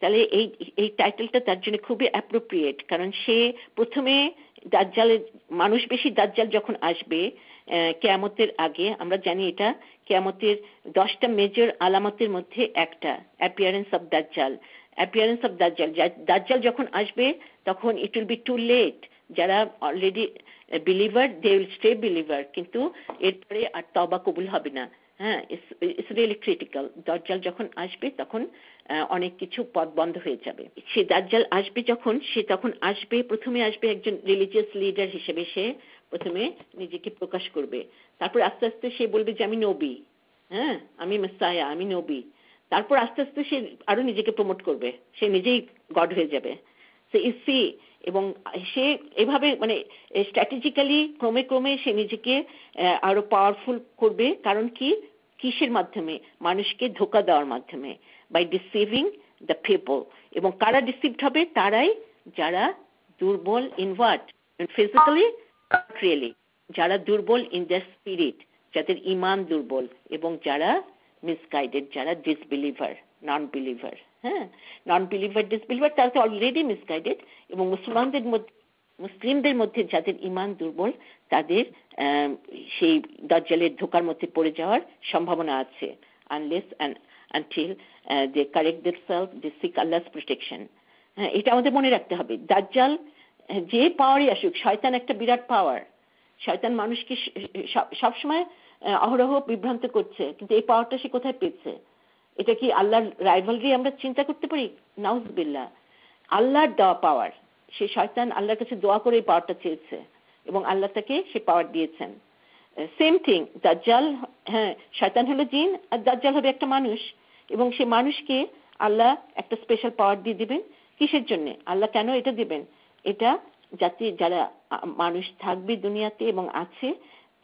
তাহলে এই এই টাইটেলটা তার জন্য খুবই অ্যাপ্রোপ্রিয়েট কারণ সে প্রথমে দাজ্জালের মানুষ বেশি দাজ্জাল যখন আসবে কেয়ামতের আগে আমরা জানি এটা কেয়ামতের দশটা মেজর আলামতের মধ্যে একটা অ্যাপিয়ারেন্স অফ দাজ্জাল অ্যাপিয়ারেন্স অফ দাজ্জাল দাজ্জাল যখন আসবে তখন it will be too late যারা already believer they will stay believer কিন্তু এরপরে আর তবা কবুল হবে না হ্যাঁ ইটস রিয়েলি ক্রিটিক্যাল দাজ্জাল যখন আসবে তখন অনেক কিছু পথ বন্ধ হয়ে যাবে সে দাজ্জাল আসবে যখন সে তখন আসবে প্রথমে আসবে একজন রিলিজিয়াস লিডার হিসেবে সে প্রথমে নিজেকে প্রকাশ করবে তারপর আস্তে আস্তে সে বলবে যে আমি নবী হ্যাঁ আমি মেসায়া আমি নবী তারপর আস্তে আস্তে সে আরো নিজেকে প্রমোট করবে সে নিজেই গড হয়ে যাবে সে ইসি এবং সে এভাবে মানে স্ট্র্যাটেজিক্যালি ক্রমে ক্রমে সে নিজেকে আরো পাওয়ারফুল করবে কারণ কি কিসের মাধ্যমে মানুষকে ধোকা দেওয়ার মাধ্যমে বাই ডিসিভিং দ্য পিপল এবং কারা ডিসিভড হবে তারাই যারা দুর্বল ইনভার্ট ফিজিক্যালি not really যারা দুর্বল ইন দ্য স্পিরিট যাদের ইমান দুর্বল এবং যারা মিসগাইডেড যারা ডিসবিলিভার নন বিলিভার হ্যাঁ নন বিলিভার ডিসবিলিভার তারা তো অলরেডি মিসগাইডেড এবং মুসলমানদের মধ্যে মুসলিমদের মধ্যে যাদের ইমান দুর্বল তাদের সেই দজ্জালের ধোকার মধ্যে পড়ে যাওয়ার সম্ভাবনা আছে unless and until they correct their self they seek Allah's protection হ্যাঁ এটা আমাদের মনে রাখতে হবে দাজ্জাল যে পাওয়ারই আসুক শয়তান একটা বিরাট পাওয়ার শয়তান মানুষকে সবসময় অহরহ বিভ্রান্ত করছে কিন্তু এই পাওয়ারটা সে কোথায় পেয়েছে এটা কি আল্লাহর রাইভালরি আমরা চিন্তা করতে পারি নাউজবিল্লা আল্লাহর দেওয়া পাওয়ার সে শয়তান আল্লাহর কাছে দোয়া করে এই পাওয়ারটা চেয়েছে এবং আল্লাহ তাকে সে পাওয়ার দিয়েছেন সেম থিং দাজ্জাল হ্যাঁ শয়তান হলো জিন আর দাজ্জাল হবে একটা মানুষ এবং সে মানুষকে আল্লাহ একটা স্পেশাল পাওয়ার দিয়ে দিবেন কিসের জন্য আল্লাহ কেন এটা দিবেন এটা যাতে যারা মানুষ থাকবে দুনিয়াতে এবং আছে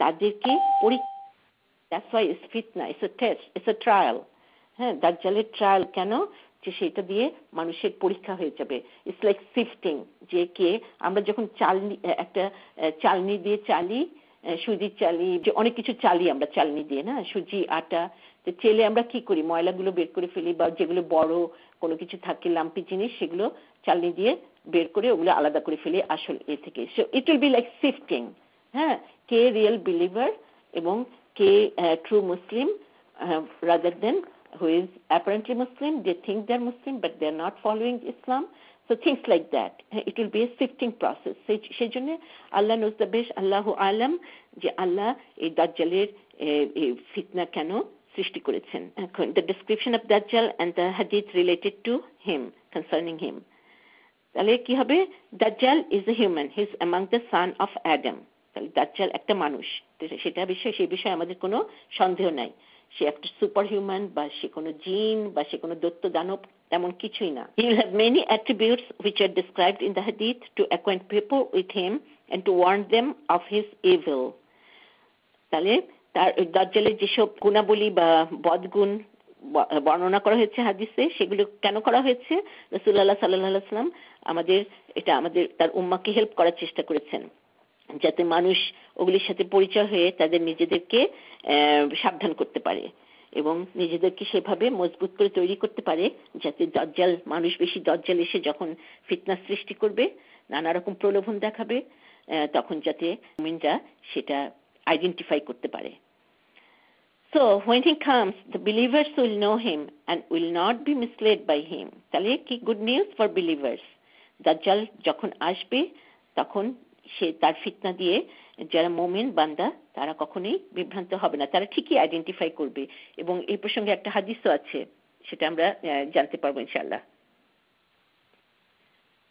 তাদেরকে পরীক্ষা হ্যাঁ, দাজ্জালের ট্রায়াল কেন যে সেটা দিয়ে মানুষের পরীক্ষা হয়ে যাবে ইটস লাইক সিফটিং যে কে আমরা যখন চালনি একটা চালনি দিয়ে চালি সুজি চালি যে অনেক কিছু চালি আমরা চালনি দিয়ে না সুজি আটা চেলে আমরা কি করি ময়লাগুলো বের করে ফেলি বা যেগুলো বড় কোনো কিছু থাকে লাম্পি জিনিস সেগুলো চালনি দিয়ে বের করে ওগুলো আলাদা করে ফেলে আসল এ থেকে so it will be like sifting হ্যাঁ কে রিয়েল বিলিভার এবং কে true Muslim rather than who is apparently Muslim they think they are Muslim but they are not following Islam so things like that it will be a sifting process সেই জন্য আল্লাহ নজদাবেশ আল্লাহ আলম যে আল্লাহ এই দাজ্জালের ফিতনা কেন Srishti Kuritsin, the description of Dajjal and the hadith related to him, concerning him. তাহলে কি হবে দাজ্জাল is a human he's among the son of Adam তাহলে দাজ্জাল একটা মানুষ সেটা বিষয়ে সেই বিষয়ে আমাদের কোনো সন্দেহ নাই সে একটা সুপার হিউম্যান বা সে কোনো জিন বা সে কোনো দত্ত দানব তেমন কিছুই না he have many attributes which are described in the হাদিথ to acquaint people with him and to warn them of his evil তাহলে তার দাজ্জালের যেসব গুণাবলী বা বদগুণ বর্ণনা করা হয়েছে হাদিসে সেগুলো কেন করা হয়েছে রসুল্লাহ সাল্লাম আমাদের এটা আমাদের তার উম্মাকে হেল্প করার চেষ্টা করেছেন যাতে মানুষ ওগুলির সাথে পরিচয় হয়ে তাদের নিজেদেরকে সাবধান করতে পারে এবং নিজেদেরকে সেভাবে মজবুত করে তৈরি করতে পারে যাতে দজ্জাল মানুষ বেশি দজ্জাল এসে যখন ফিটনেস সৃষ্টি করবে নানা রকম প্রলোভন দেখাবে তখন যাতে মিনরা সেটা আইডেন্টিফাই করতে পারে So when he comes, the believers will know him and will not be misled by him. তাহলে কি গুড নিউজ ফর বিলিভার্স দাজ্জাল যখন আসবে তখন সে তার ফিতনা দিয়ে যারা মোমেন বান্দা তারা কখনোই বিভ্রান্ত হবে না তারা ঠিকই আইডেন্টিফাই করবে এবং এই প্রসঙ্গে একটা হাদিসও আছে সেটা আমরা জানতে পারবো ইনশাআল্লাহ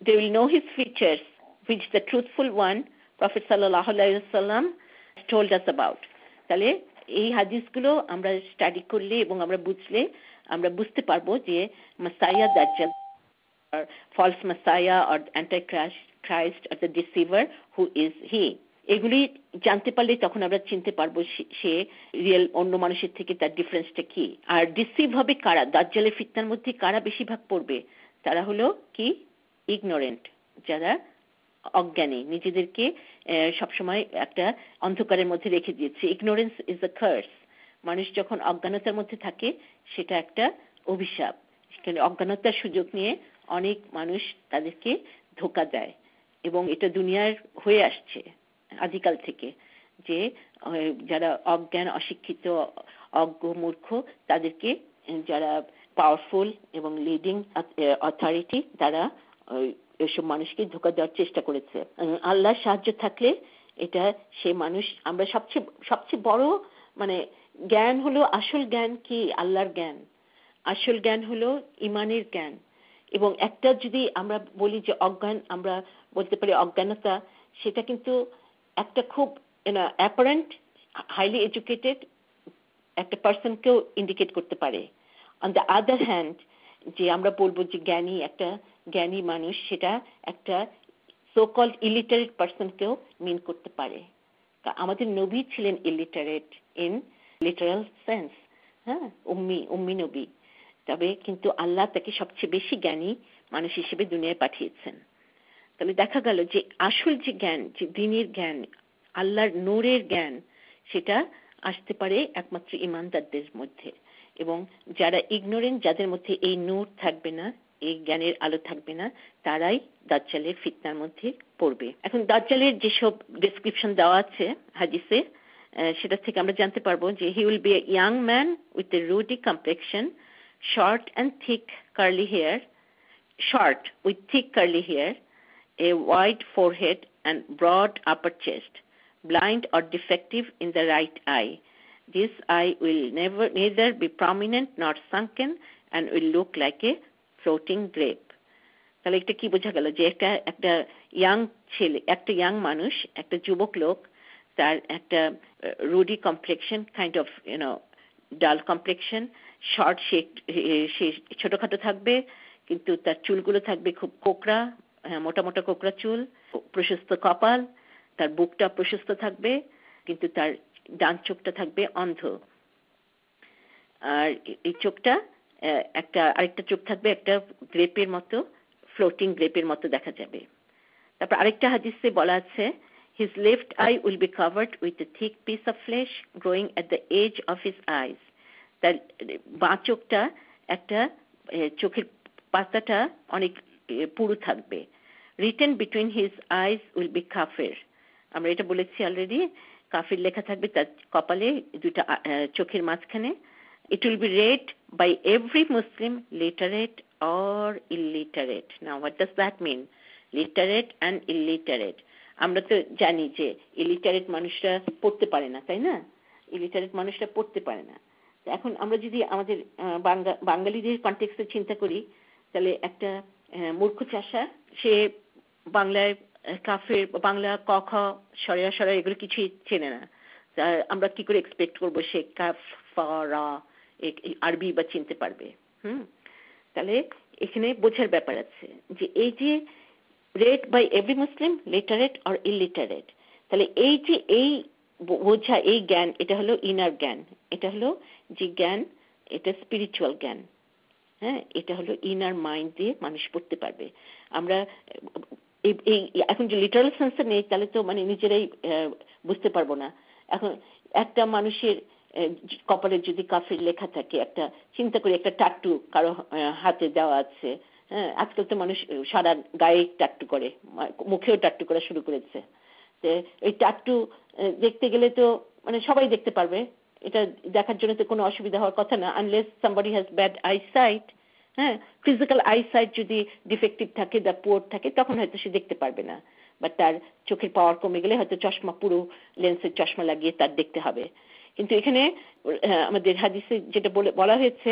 they will know his features which the truthful one prophet সাল্লাহ সাল্লাম টোল্ড আস অ্যাবাউট তাহলে এই হাদিসগুলো আমরা স্টাডি করলে এবং আমরা বুঝলে আমরা বুঝতে পারবো যে মাসাইয়া দাজ্জাল false messiah or antichrist or the deceiver who is he এগুলি জানতে পারলে তখন আমরা চিনতে পারবো সে রিয়েল অন্য মানুষের থেকে তার ডিফারেন্সটা কি আর ডিসিভ হবে কারা দাজ্জালের ফিতনার মধ্যে কারা বেশিরভাগ পড়বে তারা হলো কি ইগনোরেন্ট যারা অজ্ঞানী নিজেদেরকে সবসময় একটা অন্ধকারের মধ্যে রেখে দিয়েছে ইগনোরেন্স ইজ আ কার্স মানুষ যখন অজ্ঞানতার মধ্যে থাকে সেটা একটা অভিশাপ সেখানে অজ্ঞানতার সুযোগ নিয়ে অনেক মানুষ তাদেরকে ধোকা দেয় এবং এটা দুনিয়ার হয়ে আসছে আদিকাল থেকে যে যারা অজ্ঞান অশিক্ষিত অজ্ঞ মূর্খ তাদেরকে যারা পাওয়ারফুল এবং লিডিং অথরিটি তারা এসব মানুষকে ধোকা দেওয়ার চেষ্টা করেছে আল্লাহর সাহায্য থাকলে এটা সে মানুষ আমরা সবচেয়ে সবচেয়ে বড় মানে জ্ঞান হলো আসল জ্ঞান কি আল্লাহর জ্ঞান আসল জ্ঞান হলো ইমানের জ্ঞান এবং একটা যদি আমরা বলি যে অজ্ঞান আমরা বলতে পারি অজ্ঞানতা সেটা কিন্তু একটা খুব অ্যাপারেন্ট হাইলি এডুকেটেড একটা পার্সনকেও ইন্ডিকেট করতে পারে অন দ্য আদার হ্যান্ড যে আমরা বলবো যে জ্ঞানী একটা জ্ঞানী মানুষ সেটা একটা সোকল ইলিটারেট পার্সনকেও মিন করতে পারে আমাদের নবী ছিলেন ইলিটারেট ইন লিটারাল সেন্স হ্যাঁ উম্মি উম্মি নবী তবে কিন্তু আল্লাহ তাকে সবচেয়ে বেশি জ্ঞানী মানুষ হিসেবে দুনিয়ায় পাঠিয়েছেন তাহলে দেখা গেল যে আসল যে জ্ঞান যে দিনের জ্ঞান আল্লাহর নূরের জ্ঞান সেটা আসতে পারে একমাত্র ইমানদারদের মধ্যে এবং যারা ইগনোরেন্ট যাদের মধ্যে এই নূর থাকবে না এই জ্ঞানের আলো থাকবে না তারাই দাজ্জালের ফিতনার মধ্যে পড়বে এখন দাজ্জালের যেসব ডেসক্রিপশন দেওয়া আছে হাদিসে সেটা থেকে আমরা জানতে পারবো যে he will be a young man with a ruddy complexion short and thick curly hair, short with thick curly hair, a wide forehead and broad upper chest, blind or defective in the right eye. This eye will never neither be prominent nor sunken and will look like a floating grape তাহলে এটা কি বোঝা গেল যে একটা একটা ইয়াং ছেলে একটা ইয়াং মানুষ একটা যুবক লোক তার একটা ruddy complexion kind of no dull complexion short সে ছোটখাটো থাকবে কিন্তু তার চুলগুলো থাকবে খুব কোকড়া হ্যাঁ মোটা মোটা কোকড়া চুল প্রশস্ত কপাল তার বুকটা প্রশস্ত থাকবে কিন্তু তার ডান চোখটা থাকবে অন্ধ আর এই চোখটা একটা আরেকটা চোখ থাকবে একটা গ্রেপের মতো ফ্লোটিং গ্রেপের মতো দেখা যাবে তারপর আরেকটা হাদিসে বলা আছে his left eye will be covered with a thick piece of flesh growing at the edge of his eyes তার বাঁ চোখটা একটা চোখের পাতাটা অনেক পুরু থাকবে written between his eyes will be কাফের আমরা এটা বলেছি অলরেডি কাফের লেখা থাকবে তার কপালে দুটা চোখের মাঝখানে It will be read by every Muslim, literate or illiterate. Now, what does that mean? Literate and illiterate. আমরা তো জানি যে ইলিটারেট মানুষরা পড়তে পারে না তাই না ইলিটারেট মানুষরা পড়তে পারে না এখন আমরা যদি আমাদের বাঙালিদের কন্টেক্সে চিন্তা করি তাহলে একটা মূর্খ চাষা সে বাংলায় কাফের বাংলা ক খ সরা এগুলো কিছুই চেনে না আমরা কি করে এক্সপেক্ট করবো সে কাফ ফ আরবি বা চিনতে পারবে হুম তাহলে এখানে বোঝার ব্যাপার আছে যে এই যে read by every Muslim literate or illiterate তাহলে এই যে এই বোঝা এই জ্ঞান এটা হলো ইনার জ্ঞান এটা হলো যে জ্ঞান এটা স্পিরিচুয়াল জ্ঞান হ্যাঁ এটা হলো ইনার মাইন্ড দিয়ে মানুষ পড়তে পারবে আমরা এই এখন যে লিটারাল সেন্সে নেই তাহলে তো মানে নিজেরাই বুঝতে পারবো না এখন একটা মানুষের কপালে যদি কাফের লেখা থাকে একটা চিন্তা করি একটা টাট্টু কারো হাতে দেওয়া আছে হ্যাঁ আজকাল তো মানুষ সারা গায়ে টাট্টু করে মুখেও টাট্টু করা শুরু করেছে এই টাট্টু দেখতে গেলে তো মানে সবাই দেখতে পারবে এটা দেখার জন্য তো কোনো অসুবিধা হওয়ার কথা না unless somebody has bad eyesight হ্যাঁ ফিজিক্যাল আইসাইট যদি ডিফেক্টিভ থাকে বা পোর থাকে তখন হয়তো সে দেখতে পারবে না বা তার চোখের পাওয়ার কমে গেলে হয়তো চশমা পুরো লেন্সের চশমা লাগিয়ে তার দেখতে হবে কিন্তু এখানে আমাদের হাদিসে যেটা বলে বলা হয়েছে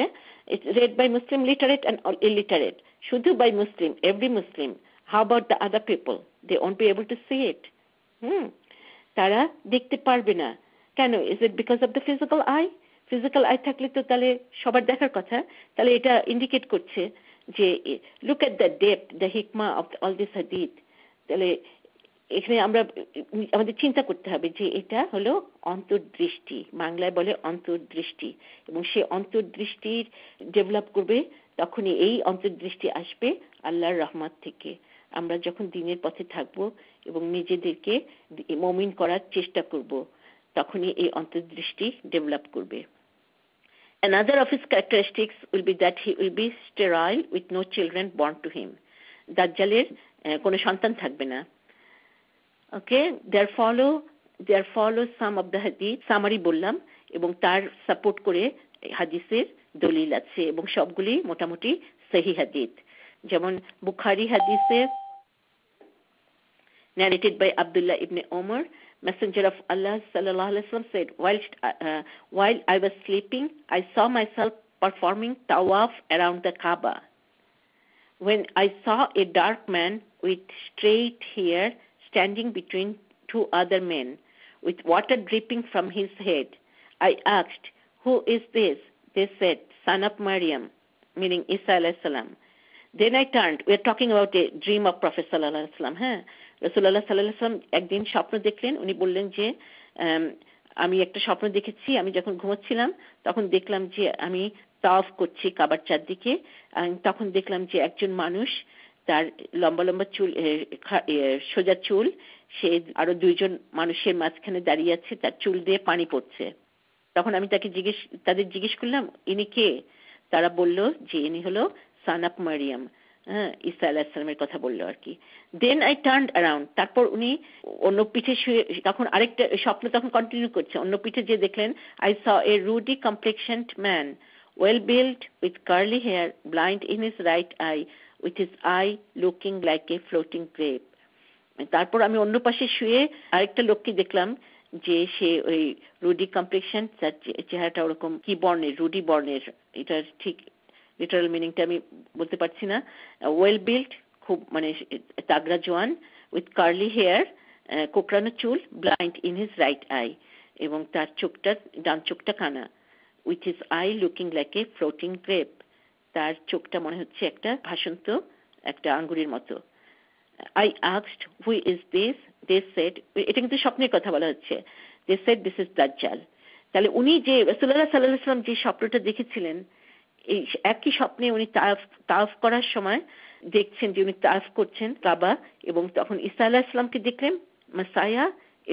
read by Muslim literate and illiterate শুধু by Muslim every Muslim how about the other people they won't be able to see it hmm তারা দেখতে পারবে না কেন is it because of the physical eye physical eye থাকলে তো তাহলে সবার দেখার কথা তাহলে এটা ইন্ডিকেট করছে যে look at the depth the হিকমা অফ অল দিস হাদিদ তাহলে এখানে আমরা আমাদের চিন্তা করতে হবে যে এটা হলো অন্তর্দৃষ্টি বাংলায় বলে অন্তর্দৃষ্টি এবং সে অন্তর্দৃষ্টির ডেভেলপ করবে তখনই এই অন্তর্দৃষ্টি আসবে আল্লাহর রহমত থেকে আমরা যখন দিনের পথে থাকব এবং নিজেদেরকে মমিন করার চেষ্টা করব তখনই এই অন্তর্দৃষ্টি ডেভেলপ করবে another of his characteristics will be that he will be sterile with no children born to him দাজ্জালের কোনো সন্তান থাকবে না okay there follow there follow some of the hadith summary বললাম এবং তার সাপোর্ট করে হাদিসের দলিল আছে এবং সবগুলি মোটামুটি সহি হাদিস যেমন বুখারি হাদিসে narrated by Abdullah ibn Omar messenger of Allah sallallahu alaihi wasallam said while uh, while I was sleeping I saw myself performing tawaf around the Kaaba when I saw a dark man with straight hair standing between two other men, with water dripping from his head. I asked, Who is this? They said, Son of Maryam, meaning Isa salam. Then I turned, we're talking about a dream of Prophet Sallallahu Alaihi Wasallam, হ্যাঁ রসুল্লাহ সাল্লাহ সাল্লাম একদিন স্বপ্ন দেখলেন উনি বললেন যে আমি একটা স্বপ্ন দেখেছি আমি যখন ঘুমোচ্ছিলাম তখন দেখলাম যে আমি তাফ করছি কাবার চারদিকে তখন দেখলাম যে একজন মানুষ আহ তার লম্বা লম্বা চুল সোজা চুল সে আরো দুইজন মানুষের মাঝখানে দাঁড়িয়ে আছে তার চুল দিয়ে পানি পড়ছে তখন আমি তাকে জিজ্ঞেস তাদের জিজ্ঞেস করলাম ইনি কে তারা বলল যে ইনি হলো সানাপ মারিয়াম হ্যাঁ ইসা আলাহিসামের কথা বললো আর কি দেন আই টার্ন অ্যারাউন্ড তারপর উনি অন্য পিঠে শুয়ে তখন আরেকটা স্বপ্ন তখন কন্টিনিউ করছে অন্য পিঠে যে দেখলেন I saw a ruddy complexioned man well build with curly hair blind in his right eye with his eye looking like a floating grape তারপর আমি অন্য পাশে শুয়ে আরেকটা লোককে দেখলাম যে সে ওই রুডি কমপ্লেকশন তার চেহারাটা ওরকম কি বর্ণের রুডি বর্ণের এটার ঠিক লিটারাল মিনিংটা আমি বলতে পারছি না ওয়েল বিল্ট খুব মানে তাগড়া জোয়ান উইথ কার্লি হেয়ার কোকড়ানো চুল blind in his right eye এবং তার চোখটা ডান চোখটা কানা with his eye looking like a floating grape তার চোখটা মনে হচ্ছে একটা ভাসন্ত একটা আঙ্গুরের মতো I asked who is this they said এটা কিন্তু স্বপ্নের কথা বলা হচ্ছে দে সেট দিস ইজ দাজ্জাল তাহলে উনি যে রসুল্লাহ সাল্লাহ সাল্লাম যে স্বপ্নটা দেখেছিলেন এই একই স্বপ্নে উনি তাফ তাফ করার সময় দেখছেন যে উনি তাফ করছেন কাবা এবং তখন ইসা আল্লাহ সাল্লামকে দেখলেন মাসায়া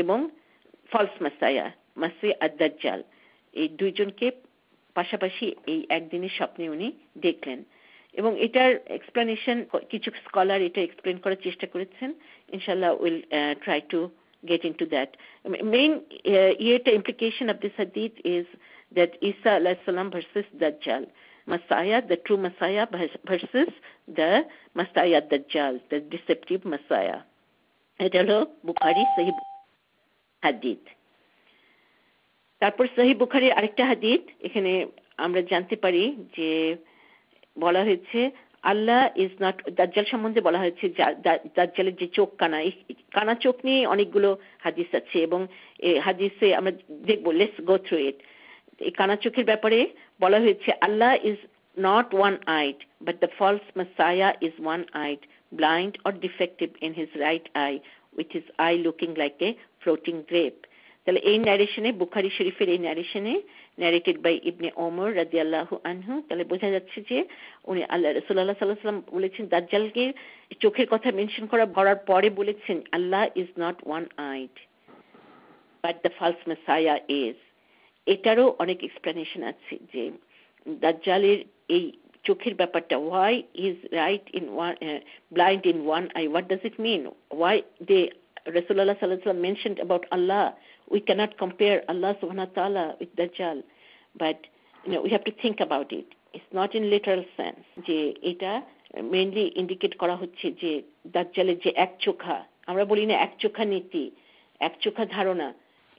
এবং ফলস মাসায়া মাসি আদাজ্জাল এই দুইজনকে পাশাপাশি এই একদিনের স্বপ্নে উনি দেখলেন এবং এটার এক্সপ্লেনেশন কিছু স্কলার এটা এক্সপ্লেন করার চেষ্টা করেছেন ইনশাল্লাহ will try uh, to get into that. Main uh, implication of this hadith is that Isa salam versus Dajjal. Messiah, the true Messiah versus the Messiah Dajjal, the deceptive Messiah. এটা হলো বুখারি সাহিব হাদিদ তারপর সহি বুখারির আরেকটা হাদিত এখানে আমরা জানতে পারি যে বলা হয়েছে আল্লাহ ইজ নট দাজ্জাল সম্বন্ধে বলা হয়েছে দাজ্জালের যে চোখ কানা কানা চোখ নিয়ে অনেকগুলো হাদিস আছে এবং হাদিসে আমরা দেখব লেটস গো থ্রু ইট এই কানা চোখের ব্যাপারে বলা হয়েছে আল্লাহ is not one eyed but the false messiah is one eyed blind or defective in his right eye, with his eye looking like a floating grape. তাহলে এই ন্যারেশনে বুখারি শরীফের এই ন্যারেশনে ন্যারেটেড বাই ইবনে ওমর রাজি আল্লাহ আনহু তাহলে বোঝা যাচ্ছে যে উনি আল্লাহ রসুল্লাহ সাল্লাহ সাল্লাম বলেছেন দাজ্জালকে চোখের কথা মেনশন করা ভরার পরে বলেছেন আল্লাহ is not one eyed but the false messiah is এটারও অনেক এক্সপ্লেনেশন আছে যে দাজ্জালের এই চোখের ব্যাপারটা why is right in one blind in one eye what does it mean why the রসুল্লাহ সাল্লাহ সাল্লাম মেনশন অ্যাবাউট আল্লাহ we cannot compare Allah subhanahu wa ta'ala with Dajjal, but you know, we have to think about it. It's not in literal sense যে এটা মেইনলি ইন্ডিকেট করা হচ্ছে যে দাজ্জালের যে একচোখা আমরা বলি না একচোখা নীতি একচোখা ধারণা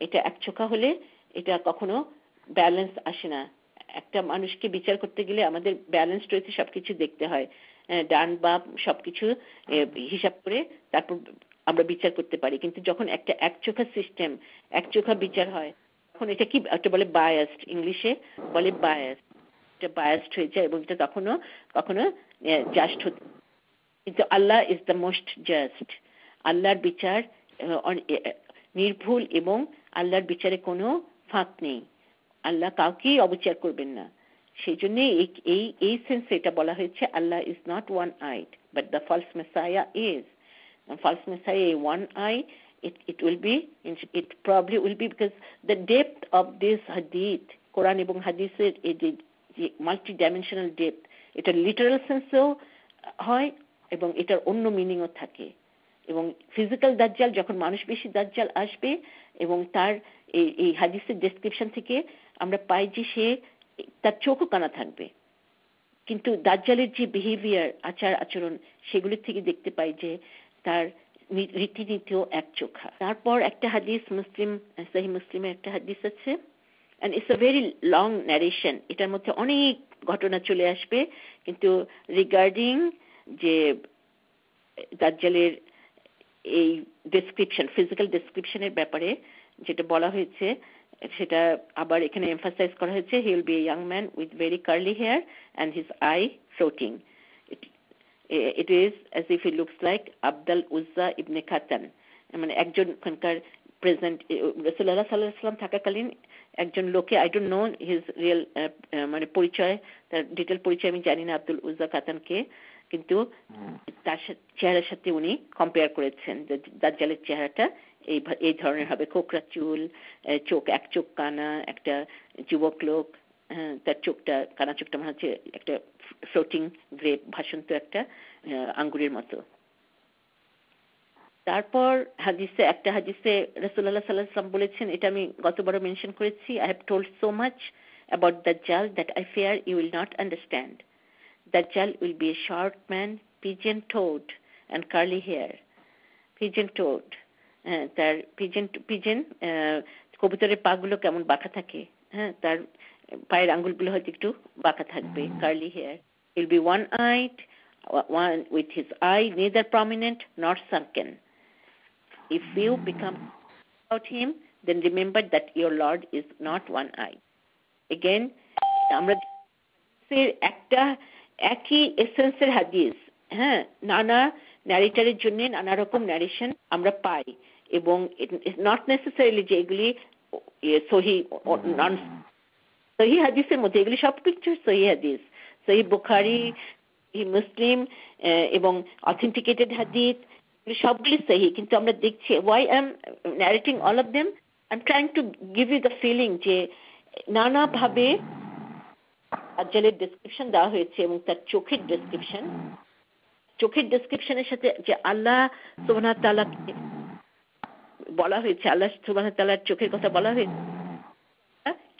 এটা একচোখা হলে এটা কখনো ব্যালেন্স আসে না একটা মানুষকে বিচার করতে গেলে আমাদের ব্যালেন্স রয়েছে সবকিছু দেখতে হয় ডান বা সবকিছু হিসাব করে তারপর আমরা বিচার করতে পারি কিন্তু যখন একটা একচোখা সিস্টেম একচোখা বিচার হয় তখন এটা কি একটা বলে বায়াসড ইংলিশে বলে বায়াস এটা বায়াসড হয়ে যায় এবং এটা তখনও কখনো জাস্ট হতে কিন্তু আল্লাহ ইজ দ্য মোস্ট জাস্ট আল্লাহর বিচার নির্ভুল এবং আল্লাহর বিচারে কোনো ফাঁক নেই আল্লাহ কাউকেই অবিচার করবেন না সেই জন্য এই এই সেন্সে এটা বলা হয়েছে আল্লাহ is not one eyed but the false messiah is and false messiah one eye it it will be it probably will be because the depth of this hadith quran ibn hadith কোরআন এবং হাদিসের এই যে মাল্টি ডাইমেনশনাল ডেপথ এটা লিটারাল সেন্সেও হয় এবং এটার অন্য মিনিংও থাকে এবং ফিজিক্যাল দাজ্জাল যখন মানুষ বেশি দাজ্জাল আসবে এবং তার এই এই হাদিসের ডেসক্রিপশন থেকে আমরা পাই যে সে তার চোখও কানা থাকবে কিন্তু দাজ্জালের যে বিহেভিয়ার আচার আচরণ সেগুলি থেকে দেখতে পাই যে তার রীতিনীতিও চোখা তারপর একটা হাদিস মুসলিম সাহি মুসলিমের একটা হাদিস আছে and it's a very long narration এটার মধ্যে অনেক ঘটনা চলে আসবে কিন্তু রিগার্ডিং যে দাজ্জালের এই ডেসক্রিপশন ফিজিক্যাল ডেসক্রিপশনের ব্যাপারে যেটা বলা হয়েছে সেটা আবার এখানে এমফাসাইজ করা হয়েছে he will be young man with very curly hair and his eye floating it is as if he looks like Abdul Uzza ibn Khatan মানে একজন ওখানকার প্রেজেন্ট রসুল্লাহ সাল্লাহ থাকাকালীন একজন লোকে I don't know his real মানে পরিচয় তার ডিটেল পরিচয় আমি জানি না আব্দুল উজ্জা খাতানকে কিন্তু তার চেহারার সাথে উনি কম্পেয়ার করেছেন দাজ্জালের চেহারাটা এই এই ধরনের হবে খোকরা চুল চোখ এক চোখ কানা একটা যুবক লোক হ্যাঁ, তার চোখটা কানা চোখটা মনে হচ্ছে একটা ফ্লোটিং গ্রেপ ভাসন্ত একটা আঙ্গুরের মতো তারপর হাদিসে একটা হাদিসে রসুল্লাহ সাল্লাম বলেছেন এটা আমি গতবারও মেনশন করেছি I have told so much about the জাল that I fear you will not understand the জাল will be a short man pigeon toed and curly hair pigeon toed তার পিজেন পিজেন কবুতরের পাগুলো কেমন বাঁকা থাকে হ্যাঁ তার পায়ের আঙ্গুলগুলো হয়তো একটু বাঁকা থাকবে curly hair will be one eyed one with his eye neither prominent not sunken if you become about him, then remember that your Lord is not one eye. Again, আমরা একটা একই এসেন্সের হাদিস হ্যাঁ নানা ন্যারেটারের জন্য নানা রকম ন্যারেশন আমরা পাই এবং নট নেসেসারিলি যে এগুলি সহি নন সহি হাদিসের মধ্যে এগুলি সবকিছু সহি হাদিস সহি বুখারি মুসলিম এবং অথেন্টিকেটেড হাদিস সবগুলি সহি কিন্তু আমরা দেখছি why I am narrating all of them I am trying to give you the feeling যে নানাভাবে আজ্জালের ডেসক্রিপশন দেওয়া হয়েছে এবং তার চোখের ডেসক্রিপশন চোখের ডেসক্রিপশনের সাথে যে আল্লাহ সোমনাথ তালাকে বলা হয়েছে আল্লাহ সোমনাথ তালার চোখের কথা বলা হয়েছে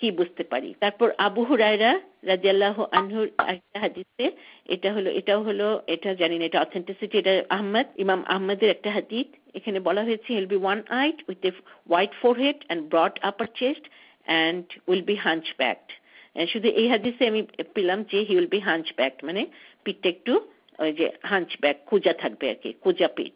কি বুঝতে পারি তারপর আবু হুরায়রা রাজিয়াল্লাহ আনহুর একটা হাদিসে এটা হলো এটাও হলো এটা জানি না এটা অথেন্টিসিটি এটা আহমদ ইমাম আহমদের একটা হাদিস এখানে বলা হয়েছে he'll be one eyed with a white forehead and broad upper chest and will be hunch backed শুধু এই হাদিসে আমি পেলাম যে he will be hunch hunchbacked মানে পিঠটা একটু ওই যে হাঞ্চ ব্যাক খোঁজা থাকবে আর কি খোঁজা পিঠ